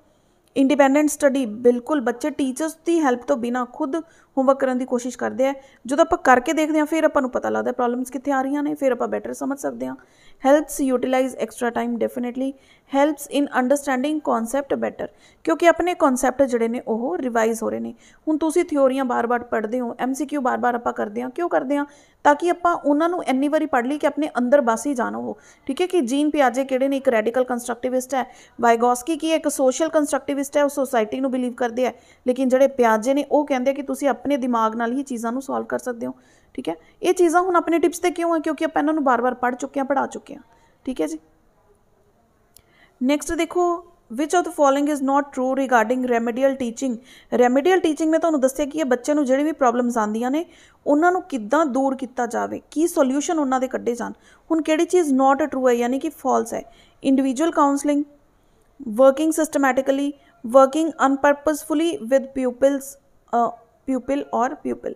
ਇੰਡੀਪੈਂਡੈਂਟ ਸਟੱਡੀ ਬਿਲਕੁਲ ਬੱਚੇ ਟੀਚਰਸ ਦੀ ਹੈਲਪ ਤੋਂ ਬਿਨਾ ਖੁਦ ਹੋਮਵਰਕ ਕਰਨ ਦੀ ਕੋਸ਼ਿਸ਼ ਕਰਦੇ ਆ ਜਦੋਂ ਆਪਾਂ ਕਰਕੇ ਦੇਖਦੇ ਆ ਫਿਰ ਆਪਾਂ ਨੂੰ ਪਤਾ ਲੱਗਦਾ ਪ੍ਰੋਬਲਮਸ ਕਿੱਥੇ ਆ ਰਹੀਆਂ ਨੇ ਫਿਰ ਆਪਾਂ ਬੈਟਰ ਸਮਝ ਸਕਦੇ ਆ helps utilize extra time definitely helps in understanding concept better ਕਿਉਂਕਿ ਆਪਣੇ ਕਨਸੈਪਟ ਜਿਹੜੇ ਨੇ ਉਹ ਰਿਵਾਈਜ਼ ਹੋ ਰਹੇ ਨੇ ਹੁਣ ਤੁਸੀਂ ਥਿਉਰੀਆਂ ਬਾਰ-ਬਾਰ ਪੜ੍ਹਦੇ ਹੋ MCQ ਬਾਰ-ਬਾਰ ਆਪਾਂ ਕਰਦੇ ਹਾਂ ਕਿਉਂ ਕਰਦੇ ਹਾਂ ਤਾਂ ਕਿ ਆਪਾਂ ਉਹਨਾਂ ਨੂੰ ਇੰਨੀ ਵਾਰੀ ਪੜ੍ਹ ਲਈ ਕਿ ਆਪਣੇ ਅੰਦਰ ਬਸ ਹੀ ਜਾਣੋ ਉਹ ਠੀਕ ਹੈ ਕਿ ਜੀਨ ਪਿਆਜੇ ਕਿਹੜੇ ਨੇ ਇੱਕ ਰੈਡੀਕਲ ਕੰਸਟਰਕਟਿਵਿਸਟ ਹੈ ਵਾਈਗੋਸਕੀ ਕੀ ਇੱਕ ਸੋਸ਼ਲ ਕੰਸਟਰਕਟਿਵਿਸਟ ਹੈ ਉਹ ਸੋਸਾਇਟੀ ਨੂੰ ਬਿਲੀਵ ਕਰਦੇ ਹੈ ਲੇਕਿਨ ਜਿਹੜੇ ਪਿਆਜੇ ਨੇ ਉਹ ਕਹਿੰਦੇ ਕਿ ਤੁਸੀਂ ਆਪਣੇ ਦਿਮਾਗ ਨਾਲ ਹੀ ਚੀਜ਼ਾਂ ਨੂੰ ਸੋਲਵ ਕਰ ਸਕਦੇ ਹੋ ਠੀਕ ਹੈ ਇਹ ਚੀਜ਼ਾਂ ਹੁਣ ਆਪਣੇ ਟਿਪਸ ਤੇ ਕਿਉਂ ਆ ਕਿਉਂਕਿ ਆਪਾਂ ਇਹਨਾਂ ਨੂੰ ਬਾਰ-ਬਾਰ ਪੜ ਚੁੱਕੇ ਆ ਪੜਾ ਚੁੱਕੇ ਆ ਠੀਕ ਹੈ ਜੀ ਨੈਕਸਟ ਦੇਖੋ which of the following is not true regarding remedial teaching remedial teaching ਮੈਂ ਤੁਹਾਨੂੰ ਦੱਸਿਆ ਕਿ ਇਹ ਬੱਚਿਆਂ ਨੂੰ ਜਿਹੜੀ ਵੀ ਪ੍ਰੋਬਲਮਸ ਆਉਂਦੀਆਂ ਨੇ ਉਹਨਾਂ ਨੂੰ ਕਿੱਦਾਂ ਦੂਰ ਕੀਤਾ ਜਾਵੇ ਕੀ ਸੋਲੂਸ਼ਨ ਉਹਨਾਂ ਦੇ ਕੱਢੇ ਜਾਣ ਹੁਣ ਕਿਹੜੀ ਚੀਜ਼ ਨਾਟ ਟਰੂ ਹੈ ਯਾਨੀ ਕਿ ਫਾਲਸ ਹੈ individual counselling working systematically working unpurposefully with peoples people or people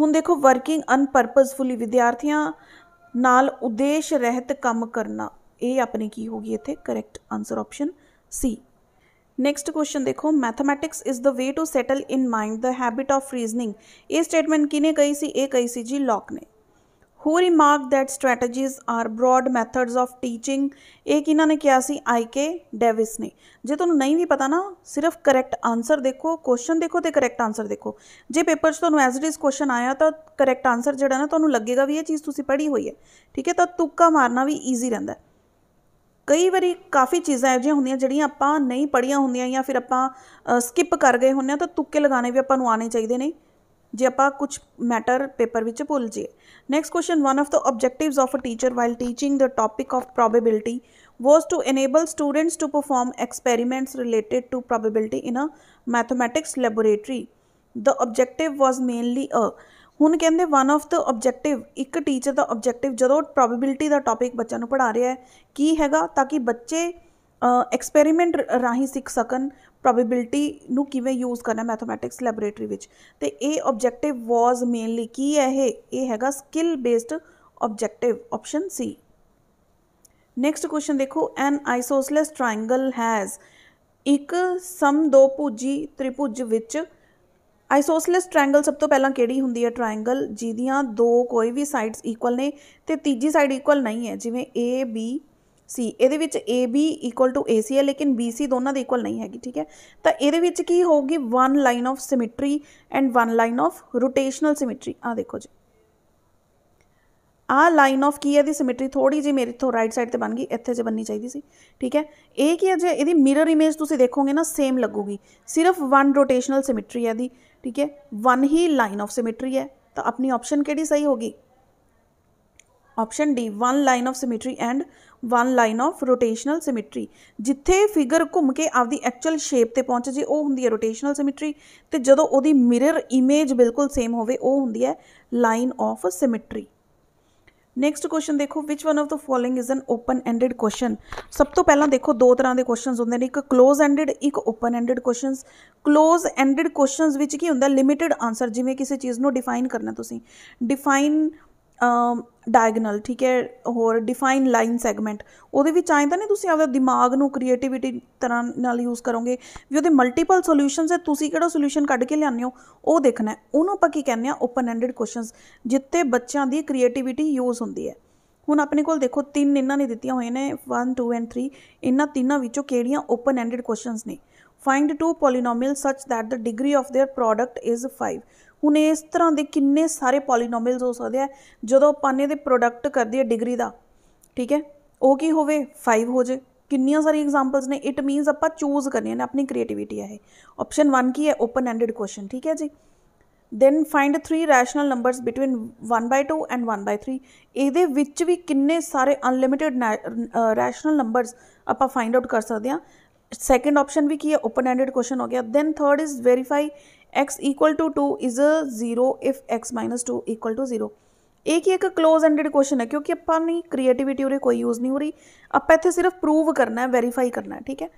ਹੁਣ ਦੇਖੋ ਵਰਕਿੰਗ ਅਨਪਰਪਸਫੁਲੀ ਵਿਦਿਆਰਥੀਆਂ ਨਾਲ ਉਦੇਸ਼ ਰਹਿਤ ਕੰਮ ਕਰਨਾ ਇਹ ਆਪਣੀ ਕੀ ਹੋਗੀ ਇੱਥੇ correct answer option C next question ਦੇਖੋ mathematics is the way to settle in mind the habit of reasoning ਇਹ ਸਟੇਟਮੈਂਟ ਕਿਨੇ ਕਹੀ ਸੀ ਇਹ ਕਹੀ ਸੀ ਜੀ ਲੌਕ ਨੇ who remarked that strategies are broad methods of teaching ਇਹ ਕਿਹਨਾਂ ਨੇ ਕਿਹਾ ਸੀ ਆਈਕੇ ਡੇਵਿਸ ਨੇ ਜੇ ਤੁਹਾਨੂੰ ਨਹੀਂ ਵੀ ਪਤਾ ਨਾ ਸਿਰਫ ਕਰੈਕਟ ਆਨਸਰ ਦੇਖੋ ਕੁਐਸਚਨ ਦੇਖੋ ਤੇ ਕਰੈਕਟ ਆਨਸਰ ਦੇਖੋ ਜੇ ਪੇਪਰ 'ਚ ਤੁਹਾਨੂੰ ਐਜ਼ ਇਟ ਇਜ਼ ਕੁਐਸਚਨ ਆਇਆ ਤਾਂ ਕਰੈਕਟ ਆਨਸਰ ਜਿਹੜਾ ਨਾ ਤੁਹਾਨੂੰ ਲੱਗੇਗਾ ਵੀ ਇਹ ਚੀਜ਼ ਤੁਸੀਂ ਪੜ੍ਹੀ ਹੋਈ ਹੈ ਠੀਕ ਹੈ ਤਾਂ ਤੁੱਕਾ ਮਾਰਨਾ ਵੀ ਈਜ਼ੀ ਰਹਿੰਦਾ ਕਈ ਵਾਰੀ ਕਾਫੀ ਚੀਜ਼ਾਂ ਇਹੋ ਜਿਹੀਆਂ ਹੁੰਦੀਆਂ ਜਿਹੜੀਆਂ ਆਪਾਂ ਨਹੀਂ ਪੜ੍ਹੀਆਂ ਹੁੰਦੀਆਂ ਜਾਂ ਫਿਰ ਆਪਾਂ ਸਕਿਪ ਕਰ ਗਏ ਹੁੰਨੇ ਆ ਤਾਂ ਤੁੱਕੇ ਲਗਾਣੇ ਵੀ ਆਪਾਂ ਨੂੰ ਆਣੇ ਚਾਹੀਦੇ ਨੇ ਜੇ ਆਪਾਂ ਕੁਝ ਮੈਟਰ ਪੇਪਰ ਵਿੱਚ ਭੁੱਲ ਜੇ next question one of the objectives of a teacher while teaching the topic of probability was to enable students to perform experiments related to probability in a mathematics laboratory the objective was mainly uh ਹੁਣ ਕਹਿੰਦੇ one of the objective ਇੱਕ teacher ਦਾ objective ਜਦੋਂ probability ਦਾ topic ਬੱਚਿਆਂ ਨੂੰ ਪੜਾ ਰਿਹਾ ਹੈ ਕੀ ਹੈਗਾ ਤਾਂ ਕਿ ਬੱਚੇ ਐਕਸਪੈਰੀਮੈਂਟ ਰਾਹੀਂ ਸਿੱਖ ਸਕਣ ਪ੍ਰੋਬੈਬਿਲਟੀ ਨੂੰ ਕਿਵੇਂ ਯੂਜ਼ ਕਰਨਾ ਮੈਥਮੈਟਿਕਸ ਲੈਬੋਰੇਟਰੀ ਵਿੱਚ ਤੇ ਇਹ ਆਬਜੈਕਟਿਵ ਵਾਸ ਮੇਨਲੀ ਕੀ ਹੈ ਇਹ ਇਹ ਹੈਗਾ skill based objective option C next question ਦੇਖੋ ਐਨ ਆਈਸੋਸਲੈਸ ਟ੍ਰਾਇੰਗਲ ਹੈਜ਼ ਇੱਕ ਸਮ ਦੋ ਭੁਜੀ ਤ੍ਰਿਭੁਜ ਵਿੱਚ ਆਈਸੋਸਲੈਸ ਟ੍ਰਾਇੰਗਲ ਸਭ ਤੋਂ ਪਹਿਲਾਂ ਕਿਹੜੀ ਹੁੰਦੀ ਹੈ ਟ੍ਰਾਇੰਗਲ ਜਿਹਦੀਆਂ ਦੋ ਕੋਈ ਵੀ ਸਾਈਡਸ ਇਕੁਅਲ ਨੇ ਤੇ ਤੀਜੀ ਸਾਈਡ ਇਕੁਅਲ ਨਹੀਂ ਹੈ ਜਿਵੇਂ A B ਸੀ ਇਹਦੇ ਵਿੱਚ AB ਇਕੁਅਲ ਟੂ AC ਹੈ ਲੇਕਿਨ BC ਦੋਨਾਂ ਦੇ ਇਕੁਅਲ ਨਹੀਂ ਹੈਗੀ ਠੀਕ ਹੈ ਤਾਂ ਇਹਦੇ ਵਿੱਚ ਕੀ ਹੋਊਗੀ one line of symmetry and one line of rotational symmetry ਆ ਦੇਖੋ ਜੀ ਆ ਲਾਈਨ ਆਫ ਕੀ ਹੈ ਦੀ ਸਿਮੈਟਰੀ ਥੋੜੀ ਜੀ ਮੇਰੇ ਤੋਂ ਰਾਈਟ ਸਾਈਡ ਤੇ ਬਣ ਗਈ ਇੱਥੇ ਜੇ ਬੰਨੀ ਚਾਹੀਦੀ ਸੀ ਠੀਕ ਹੈ ਇਹ ਕੀ ਹੈ ਜੇ ਇਹਦੀ ਮਿਰਰ ਇਮੇਜ ਤੁਸੀਂ ਦੇਖੋਗੇ ਨਾ ਸੇਮ ਲੱਗੂਗੀ ਸਿਰਫ ਵਨ ਰੋਟੇਸ਼ਨਲ ਸਿਮੈਟਰੀ ਹੈ ਦੀ ਠੀਕ ਹੈ ਵਨ ਹੀ ਲਾਈਨ ਆਫ ਸਿਮੈਟਰੀ ਹੈ ਤਾਂ ਆਪਣੀ ਆਪਸ਼ਨ ਕਿਹੜੀ ਸਹੀ ਹੋਗੀ option D one line of symmetry and one line of rotational symmetry ਜਿੱਥੇ ਫਿਗਰ ਘੁੰਮ ਕੇ ਆਪਦੀ ਐਕਚੁਅਲ ਸ਼ੇਪ ਤੇ ਪਹੁੰਚ ਜੇ ਉਹ ਹੁੰਦੀ ਹੈ ਰੋਟੇਸ਼ਨਲ ਸਿਮਟਰੀ ਤੇ ਜਦੋਂ ਉਹਦੀ ਮਿਰਰ ਇਮੇਜ ਬਿਲਕੁਲ ਸੇਮ ਹੋਵੇ ਉਹ ਹੁੰਦੀ ਹੈ line of symmetry next question ਦੇਖੋ which one of the following is an open ended question ਸਭ ਤੋਂ ਪਹਿਲਾਂ ਦੇਖੋ ਦੋ ਤਰ੍ਹਾਂ ਦੇ ਕੁਐਸਚਨਸ ਹੁੰਦੇ ਨੇ ਇੱਕ ক্লোਜ਼ ਐਂਡਡ ਇੱਕ open ended questions close ended questions ਵਿੱਚ ਕੀ ਹੁੰਦਾ ਲਿਮਿਟਿਡ ਆਨਸਰ ਜਿਵੇਂ ਕਿਸੇ ਚੀਜ਼ ਨੂੰ ਡਿਫਾਈਨ ਕਰਨਾ ਤੁਸੀਂ ਡਿਫਾਈਨ ਡਾਇਗਨਲ ਠੀਕ ਹੈ ਹੋਰ ਡਿਫਾਈਨ ਲਾਈਨ ਸੈਗਮੈਂਟ ਉਹਦੇ ਵਿੱਚ ਆਏ ਤਾਂ ਨਹੀਂ ਤੁਸੀਂ ਆਪਦਾ ਦਿਮਾਗ ਨੂੰ ਕ੍ਰੀਏਟੀਵਿਟੀ ਤਰ੍ਹਾਂ ਨਾਲ ਯੂਜ਼ ਕਰੋਗੇ ਵੀ ਉਹਦੇ ਮਲਟੀਪਲ ਸੋਲੂਸ਼ਨਸ ਹੈ ਤੁਸੀਂ ਕਿਹੜਾ ਸੋਲੂਸ਼ਨ ਕੱਢ ਕੇ ਲਿਆਨੇ ਹੋ ਉਹ ਦੇਖਣਾ ਉਹਨੂੰ ਆਪਾਂ ਕੀ ਕਹਿੰਦੇ ਆ ਓਪਨ ਐਂਡਡ ਕੁਐਸਚਨਸ ਜਿੱਤੇ ਬੱਚਿਆਂ ਦੀ ਕ੍ਰੀਏਟੀਵਿਟੀ ਯੂਜ਼ ਹੁੰਦੀ ਹੈ ਹੁਣ ਆਪਣੇ ਕੋਲ ਦੇਖੋ ਤਿੰਨ ਇਹਨਾਂ ਨੇ ਦਿੱਤੀਆਂ ਹੋਈਆਂ ਨੇ 1 2 ਐਂਡ 3 ਇਹਨਾਂ ਤਿੰਨਾਂ ਵਿੱਚੋਂ ਕਿਹੜੀਆਂ ਓਪਨ ਐਂਡਡ ਕੁਐਸਚਨਸ ਨੇ find two polynomials such that the degree of their product is 5 ਹੁਣ ਇਸ ਤਰ੍ਹਾਂ ਦੇ ਕਿੰਨੇ ਸਾਰੇ ਪੋਲੀਨੋਮੀਅਲਸ ਹੋ ਸਕਦੇ ਆ ਜਦੋਂ ਆਪਾਂ ਨੇ ਦੇ ਪ੍ਰੋਡਕਟ ਕਰਦੀ ਹੈ ਡਿਗਰੀ ਦਾ ਠੀਕ ਹੈ ਉਹ ਕੀ ਹੋਵੇ 5 ਹੋ ਜੇ ਕਿੰਨੀਆਂ ਸਾਰੀ ਐਗਜ਼ਾਮਪਲਸ ਨੇ ਇਟ ਮੀਨਸ ਆਪਾਂ ਚੂਜ਼ ਹੈ ਨਾ ਆਪਣੀ ਕ੍ਰੀਏਟੀਵਿਟੀ ਹੈ ਆਪਸ਼ਨ 1 ਕੀ ਹੈ ਓਪਨ ਐਂਡਡ ਕੁਐਸਚਨ ਠੀਕ ਹੈ ਜੀ then find 3 rational numbers between 1/2 and 1/3 ਇਹਦੇ ਵਿੱਚ ਵੀ ਕਿੰਨੇ ਸਾਰੇ ਅਨਲਿਮਿਟਿਡ ਰੈਸ਼ਨਲ ਨੰਬਰਸ ਆਪਾਂ ਫਾਈਂਡ ਆਊਟ ਕਰ ਸਕਦੇ ਹਾਂ ਸੈਕੰਡ ਆਪਸ਼ਨ ਵੀ ਕੀ ਹੈ ਓਪਨ ਐਂਡਡ ਕੁਐਸਚਨ ਹੋ ਗਿਆ then third is verify x equal to 2 is a 0 if x minus 2 equal to 0 ਇਹ ਕੀ ਇੱਕ ক্লোਜ਼ ਐਂਡਡ ਕੁਐਸਚਨ ਹੈ ਕਿਉਂਕਿ ਆਪਾਂ ਨਹੀਂ ਕ੍ਰੀਏਟੀਵਿਟੀ ਉਰੇ ਕੋਈ ਯੂਜ਼ ਨਹੀਂ ਹੋ ਰਹੀ ਆਪਾਂ ਇੱਥੇ ਸਿਰਫ ਪ੍ਰੂਵ ਕਰਨਾ ਹੈ ਵੈਰੀਫਾਈ ਕਰਨਾ ਹੈ ਠੀਕ ਹੈ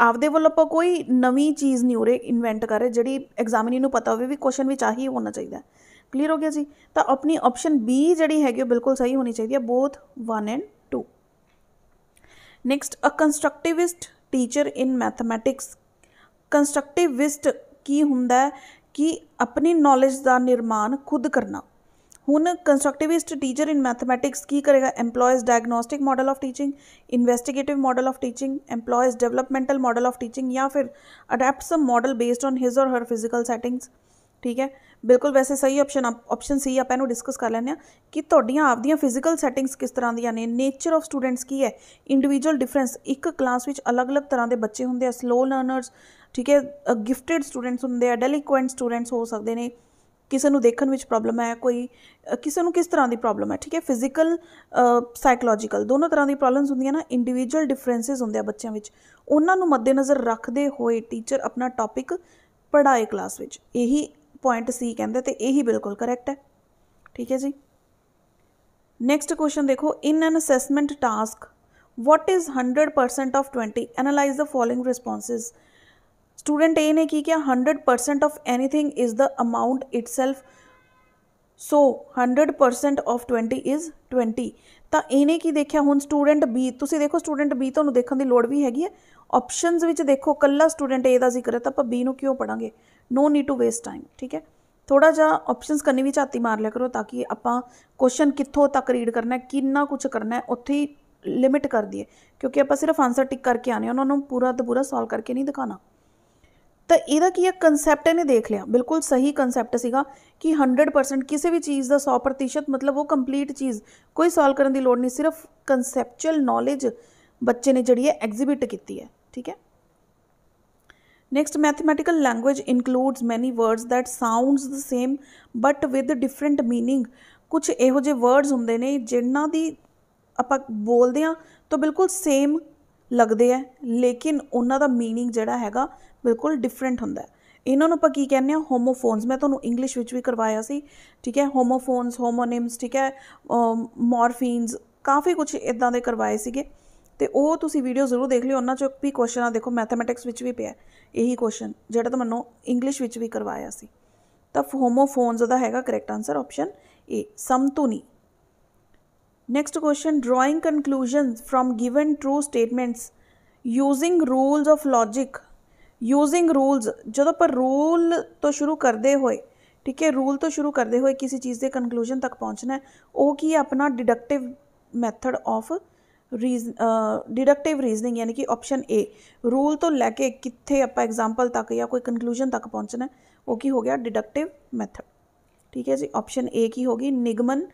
ਆਪਦੇ ਵੱਲੋਂ ਆਪਾਂ ਕੋਈ ਨਵੀਂ ਚੀਜ਼ ਨਹੀਂ ਉਰੇ ਇਨਵੈਂਟ ਕਰ ਰਹੇ ਜਿਹੜੀ ਐਗਜ਼ਾਮਿਨੀ ਨੂੰ ਪਤਾ ਹੋਵੇ ਵੀ ਕੁਐਸਚਨ ਵਿੱਚ ਆਹੀ ਹੋਣਾ ਚਾਹੀਦਾ ਕਲੀਅਰ ਹੋ ਗਿਆ ਜੀ ਤਾਂ ਆਪਣੀ ਆਪਸ਼ਨ ਬੀ ਜਿਹੜੀ ਹੈਗੀ ਉਹ ਬਿਲਕੁਲ ਸਹੀ ਹੋਣੀ ਚਾਹੀਦੀ ਹੈ both 1 and 2 next uh constructivist teacher in mathematics constructivist ਕੀ ਹੁੰਦਾ ਕਿ ਆਪਣੀ ਨੌਲੇਜ ਦਾ ਨਿਰਮਾਣ ਖੁਦ ਕਰਨਾ ਹੁਣ ਕੰਸਟਰਕਟਿਵਿਸਟ ਟੀਚਰ ਇਨ ਮੈਥਮੈਟਿਕਸ ਕੀ ਕਰੇਗਾ EMPLOYES diagnostic model of teaching investigative model of teaching EMPLOYES developmental model of teaching ਜਾਂ ਫਿਰ adapt some model based on his or her physical settings ਠੀਕ ਹੈ ਬਿਲਕੁਲ ਵੈਸੇ ਸਹੀ ਆਪਸ਼ਨ ਆਪਸ਼ਨ ਸੀ ਆਪਾਂ ਇਹਨੂੰ ਡਿਸਕਸ ਕਰ ਲੈਂਦੇ ਆ ਕਿ ਤੁਹਾਡੀਆਂ ਆਪਦੀਆਂ ਫਿਜ਼ੀਕਲ ਸੈਟਿੰਗਸ ਕਿਸ ਤਰ੍ਹਾਂ ਦੀਆਂ ਨੇ ਨੇਚਰ ਆਫ ਸਟੂਡੈਂਟਸ ਕੀ ਹੈ ਇੰਡੀਵਿਜੂਅਲ ਡਿਫਰੈਂਸ ਇੱਕ ਕਲਾਸ ਵਿੱਚ ਅਲੱਗ-ਅਲੱਗ ਤਰ੍ਹਾਂ ਦੇ ਬੱਚੇ ਹੁੰਦੇ ਆ ਸਲੋ ਲਰਨਰਸ ਠੀਕ ਹੈ ਗਿਫਟਡ ਸਟੂਡੈਂਟਸ ਹੁੰਦੇ ਆ ਡੈਲੀਕੁਐਂਟ ਸਟੂਡੈਂਟਸ ਹੋ ਸਕਦੇ ਨੇ ਕਿਸੇ ਨੂੰ ਦੇਖਣ ਵਿੱਚ ਪ੍ਰੋਬਲਮ ਹੈ ਕੋਈ ਕਿਸੇ ਨੂੰ ਕਿਸ ਤਰ੍ਹਾਂ ਦੀ ਪ੍ਰੋਬਲਮ ਹੈ ਠੀਕ ਹੈ ਫਿਜ਼ੀਕਲ ਸਾਈਕੋਲੋਜੀਕਲ ਦੋਨੋਂ ਤਰ੍ਹਾਂ ਦੀ ਪ੍ਰੋਬਲਮਸ ਹੁੰਦੀਆਂ ਨਾ ਇੰਡੀਵਿਜੂਅਲ ਡਿਫਰੈਂਸਸ ਹੁੰਦੇ ਆ ਬੱਚਿਆਂ ਵਿੱਚ ਉਹਨਾਂ ਨੂੰ ਮੱਦੇਨਜ਼ਰ ਰੱਖਦੇ ਹੋਏ ਟੀਚਰ ਆਪਣਾ ਟੌਪਿਕ ਪੜਾਏ ਕਲਾਸ ਵਿੱਚ ਇਹੀ ਪੁਆਇੰਟ ਸੀ ਕਹਿੰਦੇ ਤੇ ਇਹੀ ਬਿਲਕੁਲ ਕਰੈਕਟ ਹੈ ਠੀਕ ਹੈ ਜੀ ਨੈਕਸਟ ਕੁਐਸਚਨ ਦੇਖੋ in an assessment task what is 100% of 20 analyse the following responses student A ਨੇ ਕੀ ਕਿਹਾ 100% of anything is the amount itself so 100% of 20 is 20 ਤਾਂ ਇਹਨੇ ਕੀ ਦੇਖਿਆ ਹੁਣ ਸਟੂਡੈਂਟ B ਤੁਸੀਂ ਦੇਖੋ ਸਟੂਡੈਂਟ B ਤੁਹਾਨੂੰ ਦੇਖਣ ਦੀ ਲੋੜ ਵੀ ਹੈਗੀ ਹੈ ਆਪਸ਼ਨਸ ਵਿੱਚ ਦੇਖੋ ਕੱਲਾ ਸਟੂਡੈਂਟ A ਦਾ ਜ਼ਿਕਰ ਹੈ ਤਾਂ ਆਪਾਂ B ਨੂੰ ਕਿਉਂ ਪੜਾਂਗੇ no need to waste time ਠੀਕ ਹੈ ਥੋੜਾ ਜਿਹਾ ਆਪਸ਼ਨਸ ਕਰਨੀ ਵੀ ਝਾਤੀ ਮਾਰ ਲਿਆ ਕਰੋ ਤਾਂ ਕਿ ਆਪਾਂ ਕੁਐਸਚਨ ਕਿੱਥੋਂ ਤੱਕ ਰੀਡ ਕਰਨਾ ਹੈ ਕਿੰਨਾ ਕੁਝ ਕਰਨਾ ਹੈ ਉੱਥੇ ਹੀ ਲਿਮਿਟ ਕਰ ਦਈਏ ਕਿਉਂਕਿ ਆਪਾਂ ਸਿਰਫ ਆਨਸਰ ਟਿਕ ਕਰਕੇ ਆਨੇ ਉਹਨਾਂ ਨੂੰ ਪੂਰਾ ਦਾ ਪੂਰਾ ਸੋਲਵ ਕਰਕੇ ਨਹੀਂ ਦਿਖਾਣਾ ਤਾਂ ਇਹਦਾ ਕੀ ਹੈ ਕਨਸੈਪਟ ਇਹਨੇ ਦੇਖ ਲਿਆ ਬਿਲਕੁਲ ਸਹੀ ਕਨਸੈਪਟ ਸੀਗਾ ਕਿ 100% ਕਿਸੇ ਵੀ ਚੀਜ਼ ਦਾ 100% ਮਤਲਬ ਉਹ ਕੰਪਲੀਟ ਚੀਜ਼ ਕੋਈ ਸੋਲਵ ਕਰਨ ਦੀ ਲੋੜ ਨਹੀਂ ਸਿਰਫ ਕਨਸੈਪਚੁਅਲ ਨੌਲੇਜ ਬੱਚੇ ਨੇ ਜਿਹੜੀ ਹੈ ਐਗਜ਼ਿਬਿਟ ਕੀਤੀ ਹੈ ਠੀਕ ਹੈ next mathematical language includes many words that sounds the same but with different meaning ਕੁਝ ਇਹੋ ਜਿਹੇ ਵਰਡਸ ਹੁੰਦੇ ਨੇ ਜਿਨ੍ਹਾਂ ਦੀ ਆਪਾਂ ਬੋਲਦੇ ਆ ਤਾਂ ਬਿਲਕੁਲ ਸੇਮ ਲੱਗਦੇ ਆ ਲੇਕਿਨ ਉਹਨਾਂ ਦਾ ਮੀਨਿੰਗ ਜਿਹੜਾ ਹੈਗਾ ਬਿਲਕੁਲ ਡਿਫਰੈਂਟ ਹੁੰਦਾ ਹੈ ਇਹਨਾਂ ਨੂੰ ਆਪਾਂ ਕੀ ਕਹਿੰਦੇ ਆ ਹੋਮੋਫੋਨਸ ਮੈਂ ਤੁਹਾਨੂੰ ਇੰਗਲਿਸ਼ ਵਿੱਚ ਵੀ ਕਰਵਾਇਆ ਸੀ ਠੀਕ ਹੈ ਹੋਮੋਫੋਨਸ ਹੋਮੋਨਿਮਸ ਠੀਕ ਹੈ ਮੋਰਫੀਨਸ ਕਾਫੀ ਕੁਝ ਇਦਾਂ ਦੇ ਕਰਵਾਏ ਸੀਗੇ ਤੇ ਉਹ ਤੁਸੀਂ ਵੀਡੀਓ ਜ਼ਰੂਰ ਦੇਖ ਲਿਓ ਉਹਨਾਂ ਚੋਂ ਵੀ ਕੁਐਸਚਨ ਆ ਦੇਖੋ ਮੈਥਮੈਟਿਕਸ ਵਿੱਚ ਵੀ ਪਿਆ ਇਹੀ ਕੁਐਸਚਨ ਜਿਹੜਾ ਤੁਹਾਨੂੰ ਇੰਗਲਿਸ਼ ਵਿੱਚ ਵੀ ਕਰਵਾਇਆ ਸੀ ਤਾਂ ਹੋਮੋਫੋਨਸ ਦਾ ਹੈਗਾ ਕਰੈਕਟ ਆਨਸਰ ਆਪਸ਼ਨ ਏ ਸਮਤੁਨੀ next question drawing conclusions from given true statements using rules of logic using rules ਜਦੋਂ ਆਪਾਂ ਰੂਲ ਤੋਂ ਸ਼ੁਰੂ ਕਰਦੇ ਹੋਏ ਠੀਕ ਹੈ ਰੂਲ ਤੋਂ ਸ਼ੁਰੂ ਕਰਦੇ ਹੋਏ ਕਿਸੇ ਚੀਜ਼ ਦੇ ਕਨਕਲੂਜਨ ਤੱਕ ਪਹੁੰਚਣਾ ਹੈ ਉਹ ਕੀ ਹੈ ਆਪਣਾ ਡਿਡਕਟਿਵ ਮੈਥਡ ਆਫ ਰੀਜ਼ ਡਿਡਕਟਿਵ ਰੀਜ਼ਨਿੰਗ ਯਾਨੀ ਕਿ ਆਪਸ਼ਨ ਏ ਰੂਲ ਤੋਂ ਲੈ ਕੇ ਕਿੱਥੇ ਆਪਾਂ ਐਗਜ਼ਾਮਪਲ ਤੱਕ ਜਾਂ ਕੋਈ ਕਨਕਲੂਜਨ ਤੱਕ ਪਹੁੰਚਣਾ ਉਹ ਕੀ ਹੋ ਗਿਆ ਡਿਡਕਟਿਵ ਮੈਥਡ ਠੀਕ ਹੈ ਜੀ ਆਪਸ਼ਨ ਏ ਕੀ ਹੋਗੀ ਨਿਗਮਨ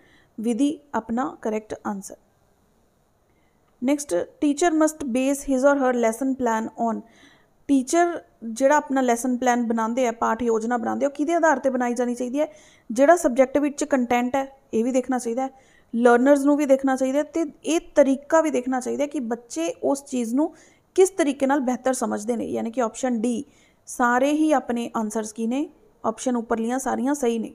ਵਿਧੀ ਆਪਣਾ correct answer next teacher must base his or her lesson plan on teacher ਜਿਹੜਾ ਆਪਣਾ ਲੈਸਨ ਪਲਾਨ ਬਣਾਉਂਦੇ ਆ ਪਾਠ ਯੋਜਨਾ ਬਣਾਉਂਦੇ ਆ ਉਹ ਕਿਹਦੇ ਆਧਾਰ ਤੇ ਬਣਾਈ ਜਾਣੀ ਚਾਹੀਦੀ ਹੈ ਜਿਹੜਾ ਸਬਜੈਕਟ ਵਿੱਚ ਕੰਟੈਂਟ ਹੈ ਇਹ ਵੀ ਦੇਖਣਾ ਚਾਹੀਦਾ ਹੈ ਲਰਨਰਸ ਨੂੰ ਵੀ ਦੇਖਣਾ ਚਾਹੀਦਾ ਤੇ ਇਹ ਤਰੀਕਾ ਵੀ ਦੇਖਣਾ ਚਾਹੀਦਾ ਕਿ ਬੱਚੇ ਉਸ ਚੀਜ਼ ਨੂੰ ਕਿਸ ਤਰੀਕੇ ਨਾਲ ਬਿਹਤਰ ਸਮਝਦੇ ਨੇ ਯਾਨੀ ਕਿ ਆਪਸ਼ਨ ਡੀ ਸਾਰੇ ਹੀ ਆਪਣੇ ਆਨਸਰਸ ਕੀ ਨੇ ਆਪਸ਼ਨ ਉੱਪਰਲੀਆਂ ਸਾਰੀਆਂ ਸਹੀ ਨੇ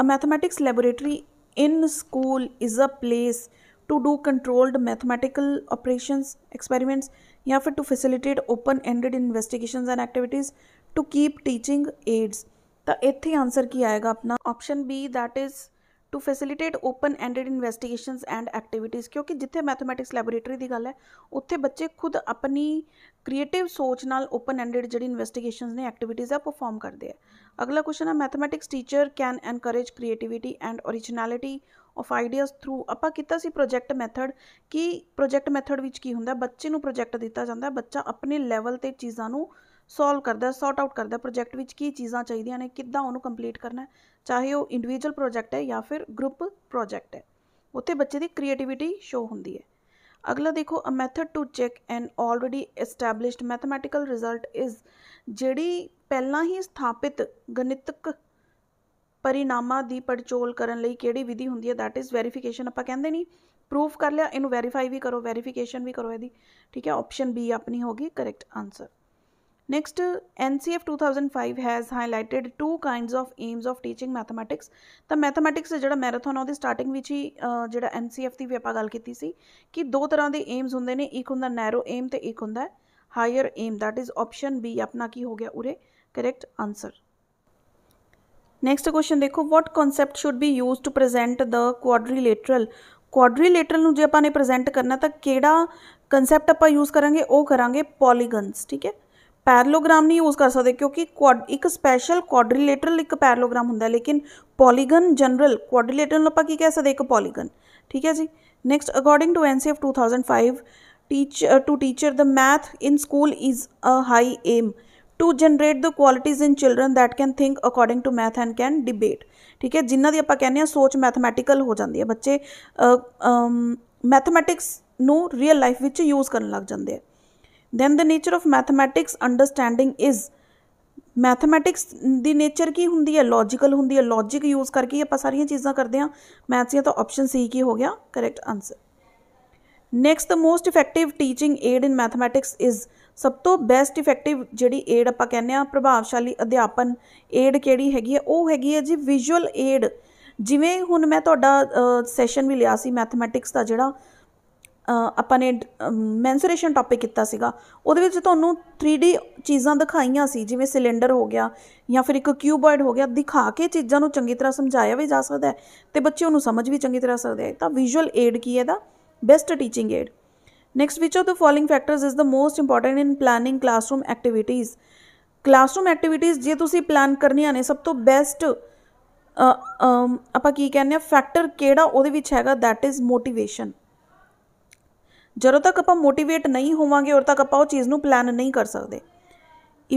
a mathematics laboratory in school is a place to do controlled mathematical operations experiments या फिर to facilitate open ended investigations and activities to keep teaching aids ਤਾਂ ਇੱਥੇ ਆਨਸਰ ਕੀ ਆਏਗਾ ਆਪਣਾ option B that is to facilitate open ended investigations and activities ਕਿਉਂਕਿ ਜਿੱਥੇ mathematics laboratory ਦੀ ਗੱਲ ਹੈ ਉੱਥੇ ਬੱਚੇ ਖੁਦ ਆਪਣੀ ਕ੍ਰੀਏਟਿਵ ਸੋਚ ਨਾਲ ਓਪਨ ਐਂਡਡ ਜਿਹੜੀ ਇਨਵੈਸਟੀਗੇਸ਼ਨਸ ਨੇ ਐਕਟੀਵਿਟੀਜ਼ ਆ ਪਰਫਾਰਮ ਕਰਦੇ ਆ ਅਗਲਾ ਕੁਐਸਚਨ ਹੈ mathematics teacher can encourage creativity and originality of ideas through ਆਪਾਂ ਕੀਤਾ ਸੀ ਪ੍ਰੋਜੈਕਟ ਮੈਥਡ ਕਿ ਪ੍ਰੋਜੈਕਟ ਮੈਥਡ ਵਿੱਚ ਕੀ ਹੁੰਦਾ ਬੱਚੇ ਨੂੰ ਪ੍ਰੋਜੈਕਟ ਦਿੱਤਾ ਜਾਂਦਾ ਬੱਚਾ ਆਪਣੇ ਲੈਵਲ ਤੇ ਚੀਜ਼ਾਂ ਨੂੰ ਸੋਲਵ ਕਰਦਾ ਸੌਟ ਆਊਟ ਕਰਦਾ ਪ੍ਰੋਜੈਕਟ ਵਿੱਚ ਕੀ ਚੀਜ਼ਾਂ ਚਾਹੀਦੀਆਂ ਨੇ ਕਿੱਦਾਂ ਉਹਨੂੰ ਕੰਪਲੀਟ ਕਰਨਾ ਚਾਹੇ ਉਹ ਇੰਡੀਵਿਜੂਅਲ ਪ੍ਰੋਜੈਕਟ ਹੈ ਜਾਂ ਫਿਰ ਗਰੁੱਪ ਪ੍ਰੋਜੈਕਟ ਹੈ ਉੱਥੇ ਬੱਚੇ ਦੀ ਕ੍ਰੀਏਟੀਵਿਟੀ ਸ਼ੋ ਹੁੰਦੀ ਹੈ ਅਗਲਾ ਦੇਖੋ a method to check an already established mathematical result is ਜਿਹੜੀ ਪਹਿਲਾਂ ਹੀ ਸਥਾਪਿਤ ਗਣਿਤਕ ਪਰਿਣਾਮਾਂ ਦੀ ਪੜਚੋਲ ਕਰਨ ਲਈ ਕਿਹੜੀ ਵਿਧੀ ਹੁੰਦੀ ਹੈ ਥੈਟ ਇਜ਼ ਵੈਰੀਫਿਕੇਸ਼ਨ ਆਪਾਂ ਕਹਿੰਦੇ ਨਹੀਂ ਪ੍ਰੂਫ ਕਰ ਲਿਆ ਇਹਨੂੰ ਵੈਰੀਫਾਈ ਵੀ ਕਰੋ ਵੈਰੀਫਿਕੇਸ਼ਨ ਵੀ ਕਰੋ ਇਹਦੀ ਠੀਕ ਹੈ ਆਪਸ਼ਨ ਬੀ ਆਪਣੀ ਹੋਗੀ correct answer next NCF 2005 has highlighted two kinds of aims of teaching mathematics ਤਾਂ ਮੈਥਮੈਟਿਕਸ ਜਿਹੜਾ ਮੈਰਾਥਨ ਆ ਉਹਦੇ ਸਟਾਰਟਿੰਗ ਵਿੱਚ ਹੀ ਜਿਹੜਾ ਐਨਸੀਐਫ ਦੀ ਵੀ ਆਪਾਂ ਗੱਲ ਕੀਤੀ ਸੀ ਕਿ ਦੋ ਤਰ੍ਹਾਂ ਦੇ ਏਮਸ ਹੁੰਦੇ ਨੇ ਇੱਕ ਹੁੰਦਾ ਨੈਰੋ ਏਮ ਤੇ ਇੱਕ ਹੁੰਦਾ higher aim that is option B ਆਪਣਾ ਕੀ ਹੋ ਗਿਆ ਉਰੇ ਕਰੈਕਟ ਆਨਸਰ ਨੈਕਸਟ ਕੁਐਸਚਨ ਦੇਖੋ what concept should be used to present the quadrilateral quadrilateral ਨੂੰ ਜੇ ਆਪਾਂ ਨੇ ਪ੍ਰੈਜ਼ੈਂਟ ਕਰਨਾ ਤਾਂ ਕਿਹੜਾ ਕਨਸੈਪਟ ਆਪਾਂ ਯੂਜ਼ ਕਰਾਂਗੇ ਉਹ ਕਰਾਂਗੇ ਪੋਲੀਗਨਸ ਠੀਕ ਹੈ ਪੈਰਲੋਗ੍ਰਾਮ ਨਹੀਂ ਯੂਜ਼ ਕਰ ਸਕਦੇ ਕਿਉਂਕਿ ਇੱਕ ਸਪੈਸ਼ਲ ਕੁਆਡਰੀਲੇਟਰਲ ਇੱਕ ਪੈਰਲੋਗ੍ਰਾਮ ਹੁੰਦਾ ਲੇਕਿਨ ਪੋਲੀਗਨ ਜਨਰਲ ਕੁਆਡਰੀਲੇਟਰਲ ਨੂੰ ਆਪਾਂ ਕੀ ਕਹਿ ਸਕਦੇ ਇੱਕ ਪੋਲੀਗਨ ਠੀਕ ਹੈ ਜੀ next according to NCF 2005 teacher to teacher the math in school is a high aim to generate the qualities in children that can think according to math and can debate ਠੀਕ ਹੈ ਜਿਨ੍ਹਾਂ ਦੀ ਆਪਾਂ ਕਹਿੰਦੇ ਆ ਸੋਚ ਮੈਥਮੈਟੀਕਲ ਹੋ ਜਾਂਦੀ ਹੈ ਬੱਚੇ ਮੈਥਮੈਟਿਕਸ ਨੂੰ ਰੀਅਲ ਲਾਈਫ ਵਿੱਚ ਯੂਜ਼ ਕਰਨ ਲੱਗ ਜਾਂਦੇ ਆ then the nature of mathematics understanding is mathematics ਦੀ ਨੇਚਰ ਕੀ ਹੁੰਦੀ ਹੈ ਲੌਜੀਕਲ ਹੁੰਦੀ ਹੈ ਲੌਜੀਕ ਯੂਜ਼ ਕਰਕੇ ਆਪਾਂ ਸਾਰੀਆਂ ਚੀਜ਼ਾਂ ਕਰਦੇ ਆ ਮੈਥਸ ਦੀਆਂ ਤਾਂ ਆਪਸ਼ਨ ਸੀ ਕੀ ਹੋ ਗਿਆ correct answer next the most effective teaching aid in mathematics is ਸਭ ਤੋਂ ਬੈਸਟ ਇਫੈਕਟਿਵ ਜਿਹੜੀ ਏਡ ਆਪਾਂ ਕਹਿੰਦੇ ਆ ਪ੍ਰਭਾਵਸ਼ਾਲੀ ਅਧਿਆਪਨ ਏਡ ਕਿਹੜੀ ਹੈਗੀ ਹੈ ਉਹ ਹੈਗੀ ਹੈ ਜੀ ਵਿਜ਼ੂਅਲ ਏਡ ਜਿਵੇਂ ਹੁਣ ਮੈਂ ਤੁਹਾਡਾ ਸੈਸ਼ਨ ਵੀ ਲਿਆ ਸੀ ਮੈਥਮੈਟਿਕਸ ਦਾ ਜਿਹੜਾ ਆਪਾਂ ਨੇ ਮੈਂਸੂਰੇਸ਼ਨ ਟਾਪਿਕ ਕੀਤਾ ਸੀਗਾ ਉਹਦੇ ਵਿੱਚ ਤੁਹਾਨੂੰ 3D ਚੀਜ਼ਾਂ ਦਿਖਾਈਆਂ ਸੀ ਜਿਵੇਂ ਸਿਲੰਡਰ ਹੋ ਗਿਆ ਜਾਂ ਫਿਰ ਇੱਕ ਕਿਊਬੋਇਡ ਹੋ ਗਿਆ ਦਿਖਾ ਕੇ ਚੀਜ਼ਾਂ ਨੂੰ ਚੰਗੀ ਤਰ੍ਹਾਂ ਸਮਝਾਇਆ ਵੀ ਜਾ ਸਕਦਾ ਹੈ ਤੇ ਬੱਚੇ ਉਹਨੂੰ ਸਮਝ ਵੀ ਚੰਗੀ ਤਰ੍ਹਾਂ ਸਕਦੇ ਆ ਤਾਂ ਵਿਜ਼ੂਅਲ ਏਡ ਕੀ ਹੈ the best teaching aid Next, which of the following factors is the most important in planning classroom activities? Classroom activities ਜੇ ਤੁਸੀਂ ਪਲਾਨ ਕਰਨੀਆਂ ਨੇ ਸਭ ਤੋਂ ਬੈਸਟ ਆਪਾਂ ਕੀ ਕਹਿੰਦੇ ਆ ਫੈਕਟਰ ਕਿਹੜਾ ਉਹਦੇ ਵਿੱਚ ਹੈਗਾ ਥੈਟ ਇਜ਼ ਮੋਟੀਵੇਸ਼ਨ ਜਦੋਂ ਤੱਕ ਆਪਾਂ ਮੋਟੀਵੇਟ ਨਹੀਂ ਹੋਵਾਂਗੇ ਉਦੋਂ ਤੱਕ ਆਪਾਂ ਉਹ ਚੀਜ਼ ਨੂੰ ਪਲਾਨ ਨਹੀਂ ਕਰ ਸਕਦੇ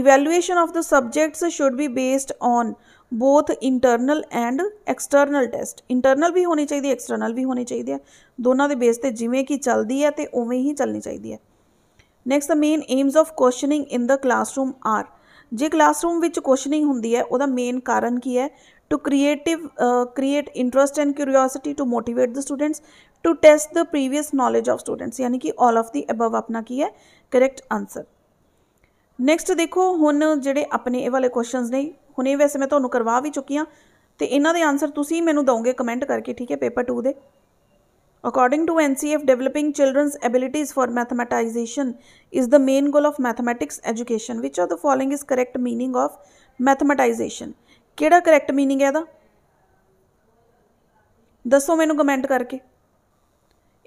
evaluation of the subjects should be based on both internal and external test internal ਵੀ ਹੋਣੀ ਚਾਹੀਦੀ ਹੈ ਐਕਸਟਰਨਲ ਵੀ ਹੋਣੀ ਚਾਹੀਦੀ ਹੈ ਦੋਨਾਂ ਦੇ ਬੇਸ ਤੇ ਜਿਵੇਂ ਕੀ ਚੱਲਦੀ ਹੈ ਤੇ ਉਵੇਂ ਹੀ ਚੱਲਣੀ ਚਾਹੀਦੀ ਹੈ next the main aims of questioning in the classroom are ਜੇ ਕਲਾਸਰੂਮ ਵਿੱਚ ਕੁਐਸਚਨਿੰਗ ਹੁੰਦੀ ਹੈ ਉਹਦਾ ਮੇਨ ਕਾਰਨ ਕੀ ਹੈ to creative create interest and curiosity to motivate the students to test the previous knowledge of students ਯਾਨੀ ਕਿ ਆਲ ਆਫ ਦੀ ਅਬਵ ਆਪਣਾ ਕੀ ਹੈ ਕਰੈਕਟ ਆਨਸਰ ਨੈਕਸਟ ਦੇਖੋ ਹੁਣ ਜਿਹੜੇ ਆਪਣੇ ਇਹ ਵਾਲੇ ਕੁਐਸਚਨਸ ਨੇ ਹੁਣੇ ਵੈਸੇ ਮੈਂ ਤੁਹਾਨੂੰ ਕਰਵਾ ਵੀ ਚੁੱਕੀ ਆ ਤੇ ਇਹਨਾਂ ਦੇ ਆਨਸਰ ਤੁਸੀਂ ਮੈਨੂੰ ਦਵੋਗੇ ਕਮੈਂਟ ਕਰਕੇ ਠੀਕ ਹੈ ਪੇਪਰ 2 ਦੇ according to NCF developing children's abilities for mathematisation is the main goal of mathematics education which of the following is correct meaning of mathematisation ਕਿਹੜਾ ਕਰੈਕਟ ਮੀਨਿੰਗ ਹੈ ਇਹਦਾ ਦੱਸੋ ਮੈਨੂੰ ਕਮੈਂਟ ਕਰਕੇ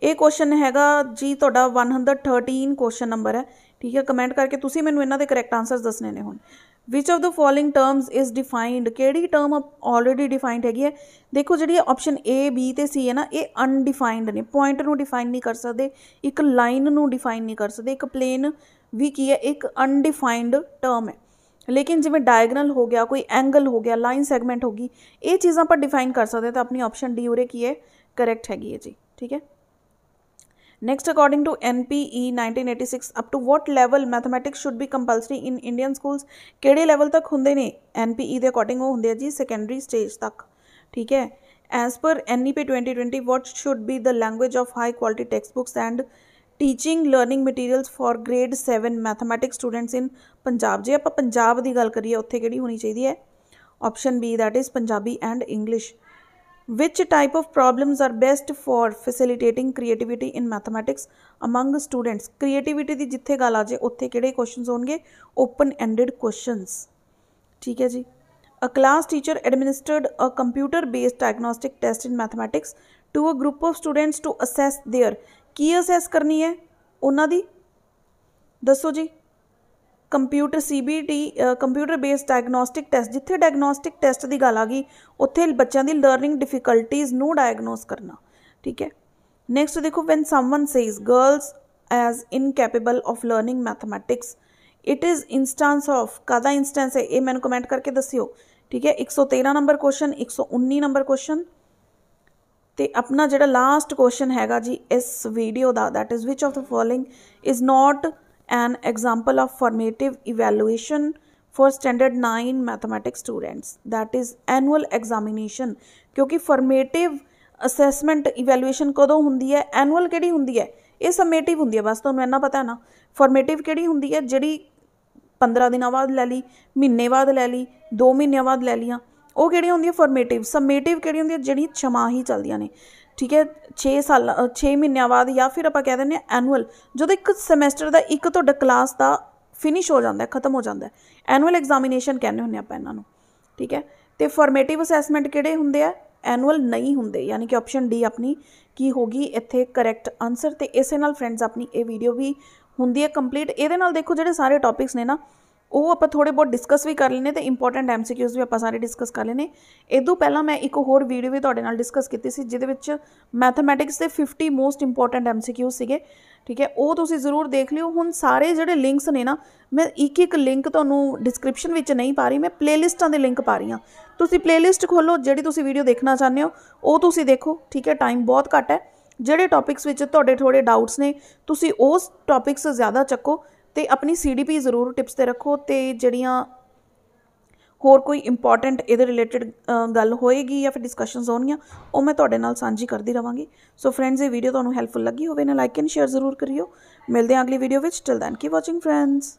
ਇਹ ਕੁਐਸਚਨ ਹੈਗਾ ਜੀ ਤੁਹਾਡਾ 113 ਕੁਐਸਚਨ ਨੰਬਰ ਹੈ ਠੀਕ ਹੈ ਕਮੈਂਟ ਕਰਕੇ ਤੁਸੀਂ ਮੈਨੂੰ ਇਹਨਾਂ ਦੇ ਕਰੈਕਟ ਆਨਸਰਸ ਦੱਸਣੇ ਨੇ ਹੁਣ which of the following terms is defined ਕਿਹੜੀ ਟਰਮ ਆਲਰੇਡੀ ਡਿਫਾਈਨਡ ਹੈਗੀ ਹੈ ਦੇਖੋ ਜਿਹੜੀ ਆਪਸ਼ਨ A B ਤੇ C ਹੈ ਨਾ ਇਹ ਅਨਡਿਫਾਈਨਡ ਨੇ ਪੁਆਇੰਟ ਨੂੰ ਡਿਫਾਈਨ ਨਹੀਂ ਕਰ ਸਕਦੇ ਇੱਕ ਲਾਈਨ ਨੂੰ ਡਿਫਾਈਨ ਨਹੀਂ ਕਰ ਸਕਦੇ ਇੱਕ ਪਲੇਨ ਵੀ ਕੀ ਹੈ ਇੱਕ ਅਨਡਿਫਾਈਨਡ ਟਰਮ ਹੈ ਲੇਕਿਨ ਜਿਵੇਂ ਡਾਇਗਨਲ ਹੋ ਗਿਆ ਕੋਈ ਐਂਗਲ ਹੋ ਗਿਆ ਲਾਈਨ ਸੈਗਮੈਂਟ ਹੋ ਗਈ ਇਹ ਚੀਜ਼ਾਂ ਆਪਾਂ ਡਿਫਾਈਨ ਕਰ ਸਕਦੇ ਤਾਂ ਆਪਣੀ ਆਪਸ਼ਨ D ਉਰੇ ਕੀ ਹੈ ਕਰੈਕਟ ਹੈਗੀ ਹੈ ਜੀ ਠੀਕ ਹੈ Next, according to NPE 1986, up to what level mathematics should be compulsory in Indian schools? ਕਿਹੜੇ ਲੈਵਲ ਤੱਕ ਹੁੰਦੇ ਨੇ NPE ਦੇ ਅਕੋਰਡਿੰਗ ਉਹ ਹੁੰਦੇ ਆ ਜੀ ਸੈਕੰਡਰੀ ਸਟੇਜ ਤੱਕ ਠੀਕ ਹੈ as per NEP 2020 what should be the language of high quality textbooks and teaching learning materials for grade 7 mathematics students in Punjab ਜੇ ਆਪਾਂ ਪੰਜਾਬ ਦੀ ਗੱਲ ਕਰੀਏ ਉੱਥੇ ਕਿਹੜੀ ਹੋਣੀ ਚਾਹੀਦੀ ਹੈ option B that is Punjabi and English Which type of problems are best for facilitating creativity in mathematics among students? Creativity ਦੀ ਜਿੱਥੇ ਗੱਲ ਆ ਜੇ ਉੱਥੇ ਕਿਹੜੇ ਕੁਐਸਚਨਸ ਹੋਣਗੇ ਓਪਨ ਐਂਡਡ ਕੁਐਸਚਨਸ ਠੀਕ ਹੈ ਜੀ A class teacher administered a computer based diagnostic test in mathematics to a group of students to assess their ਕੀ ਅਸੈਸ ਕਰਨੀ ਹੈ ਉਹਨਾਂ ਦੀ ਦੱਸੋ ਜੀ computer CBT computer based diagnostic test ਜਿੱਥੇ ਡਾਇਗਨੋਸਟਿਕ ਟੈਸਟ ਦੀ ਗੱਲ ਆ ਗਈ ਉੱਥੇ ਬੱਚਿਆਂ ਦੀ ਲਰਨਿੰਗ ਡਿਫਿਕਲਟੀਜ਼ ਨੂੰ ਡਾਇਗਨੋਸ ਕਰਨਾ ਠੀਕ ਹੈ ਨੈਕਸਟ ਦੇਖੋ when someone says girls as incapable of learning mathematics it is instance of ਕਾਦਾ ਇਨਸਟੈਂਸ ਹੈ ਇਹ ਮੈਨੂੰ ਕਮੈਂਟ ਕਰਕੇ ਦੱਸਿਓ ਠੀਕ ਹੈ 113 ਨੰਬਰ ਕੁਐਸਚਨ 119 ਨੰਬਰ ਕੁਐਸਚਨ ਤੇ ਆਪਣਾ ਜਿਹੜਾ ਲਾਸਟ ਕੁਐਸਚਨ ਹੈਗਾ ਜੀ ਇਸ ਵੀਡੀਓ ਦਾ that is which of the following is not an example of formative evaluation for standard 9 mathematics students that is annual examination kyunki formative assessment evaluation kado hundi hai annual kedi hundi hai ਇਹ ਸਮੇਟਿਵ ਹੁੰਦੀ ਹੈ ਬਸ ਤੁਹਾਨੂੰ inna ਪਤਾ ਹੈ ਨਾ formative ਕਿਹੜੀ ਹੁੰਦੀ ਹੈ ਜਿਹੜੀ 15 ਦਿਨਾਂ ਬਾਅਦ ਲੈ ਲਈ ਮਹੀਨੇ ਬਾਅਦ ਲੈ ਲਈ 2 ਮਹੀਨਿਆਂ ਬਾਅਦ ਲੈ ਲੀਆਂ ਉਹ ਕਿਹੜੀ ਹੁੰਦੀ ਹੈ ਫਾਰਮੇਟਿਵ ਸਮੇਟਿਵ ਕਿਹੜੀ ਹੁੰਦੀ ਹੈ ਜਿਹੜੀ ਛਮਾਹੀ ਚੱਲਦੀਆਂ ਨੇ ਠੀਕ ਹੈ 6 ਸਾਲ 6 ਮਹੀਨਿਆਂ ਬਾਅਦ ਜਾਂ ਫਿਰ ਆਪਾਂ ਕਹਿ ਦਿੰਦੇ ਆ ਐਨੂਅਲ ਜਦੋਂ ਇੱਕ ਸੈਮੈਸਟਰ ਦਾ ਇੱਕ ਤੁਹਾਡਾ ਕਲਾਸ ਦਾ ਫਿਨਿਸ਼ ਹੋ ਜਾਂਦਾ ਹੈ ਖਤਮ ਹੋ ਜਾਂਦਾ ਹੈ ਐਨੂਅਲ ਐਗਜ਼ਾਮੀਨੇਸ਼ਨ ਕਹਿੰਦੇ ਹੁੰਦੇ ਆਪਾਂ ਇਹਨਾਂ ਨੂੰ ਠੀਕ ਹੈ ਤੇ ਫਾਰਮੇਟਿਵ ਅਸੈਸਮੈਂਟ ਕਿਹੜੇ ਹੁੰਦੇ ਆ ਐਨੂਅਲ ਨਹੀਂ ਹੁੰਦੇ ਯਾਨੀ ਕਿ ਆਪਸ਼ਨ ਡੀ ਆਪਣੀ ਕੀ ਹੋਗੀ ਇੱਥੇ ਕਰੈਕਟ ਆਨਸਰ ਤੇ ਇਸੇ ਨਾਲ ਫਰੈਂਡਸ ਆਪਣੀ ਇਹ ਵੀਡੀਓ ਵੀ ਹੁੰਦੀ ਹੈ ਕੰਪਲੀਟ ਇਹਦੇ ਨਾਲ ਦੇਖੋ ਜਿਹੜੇ ਸਾਰੇ ਟੌਪਿਕਸ ਨੇ ਨਾ ਉਹ ਆਪਾਂ ਥੋੜੇ ਬਹੁਤ ਡਿਸਕਸ ਵੀ ਕਰ ਲੈਨੇ ਤੇ ਇੰਪੋਰਟੈਂਟ ਐਮਸੀਕਿਊਜ਼ ਵੀ ਆਪਾਂ ਸਾਰੇ ਡਿਸਕਸ ਕਰ ਲੈਨੇ ਤੋਂ ਪਹਿਲਾਂ ਮੈਂ ਇੱਕ ਹੋਰ ਵੀਡੀਓ ਵੀ ਤੁਹਾਡੇ ਨਾਲ ਡਿਸਕਸ ਕੀਤੀ ਸੀ ਜਿਹਦੇ ਵਿੱਚ ਮੈਥਮੈਟਿਕਸ ਦੇ 50 ਮੋਸਟ ਇੰਪੋਰਟੈਂਟ ਐਮਸੀਕਿਊ ਸੀਗੇ ਠੀਕ ਹੈ ਉਹ ਤੁਸੀਂ ਜ਼ਰੂਰ ਦੇਖ ਲਿਓ ਹੁਣ ਸਾਰੇ ਜਿਹੜੇ ਲਿੰਕਸ ਨੇ ਨਾ ਮੈਂ ਇੱਕ ਇੱਕ ਲਿੰਕ ਤੁਹਾਨੂੰ ਡਿਸਕ੍ਰਿਪਸ਼ਨ ਵਿੱਚ ਨਹੀਂ ਪਾ ਰਹੀ ਮੈਂ ਪਲੇਲਿਸਟਾਂ ਦੇ ਲਿੰਕ ਪਾ ਰਹੀ ਹਾਂ ਤੁਸੀਂ ਪਲੇਲਿਸਟ ਖੋਲੋ ਜਿਹੜੀ ਤੁਸੀਂ ਵੀਡੀਓ ਦੇਖਣਾ ਚਾਹੁੰਦੇ ਹੋ ਉਹ ਤੁਸੀਂ ਦੇਖੋ ਠੀਕ ਹੈ ਟਾਈਮ ਬਹੁਤ ਘੱਟ ਹੈ ਜਿਹੜੇ ਟੌਪਿਕਸ ਵਿੱਚ ਤੁਹਾਡੇ ਥੋੜੇ ਡਾਊਟਸ ਨੇ ਤੁਸੀਂ ਉਸ ਟੌਪਿਕਸ ਜ਼ਿਆਦਾ ਚੱਕੋ ਤੇ ਆਪਣੀ ਸੀਡੀਪੀ ਜ਼ਰੂਰ ਟਿਪਸ ਤੇ ਰੱਖੋ ਤੇ ਜਿਹੜੀਆਂ ਹੋਰ ਕੋਈ ਇੰਪੋਰਟੈਂਟ ਇਹਦੇ ਰਿਲੇਟਡ ਗੱਲ ਹੋਏਗੀ ਜਾਂ ਫਿਰ ਡਿਸਕਸ਼ਨਸ ਹੋਣਗੀਆਂ ਉਹ ਮੈਂ ਤੁਹਾਡੇ ਨਾਲ ਸਾਂਝੀ ਕਰਦੀ ਰਵਾਂਗੀ ਸੋ ਫਰੈਂਡਸ ਇਹ ਵੀਡੀਓ ਤੁਹਾਨੂੰ ਹੈਲਪਫੁਲ ਲੱਗੀ ਹੋਵੇ ਨਾ ਲਾਈਕ ਐਂਡ ਸ਼ੇਅਰ ਜ਼ਰੂਰ ਕਰਿਓ ਮਿਲਦੇ ਹਾਂ ਅਗਲੀ ਵੀਡੀਓ ਵਿੱਚ till then keep watching friends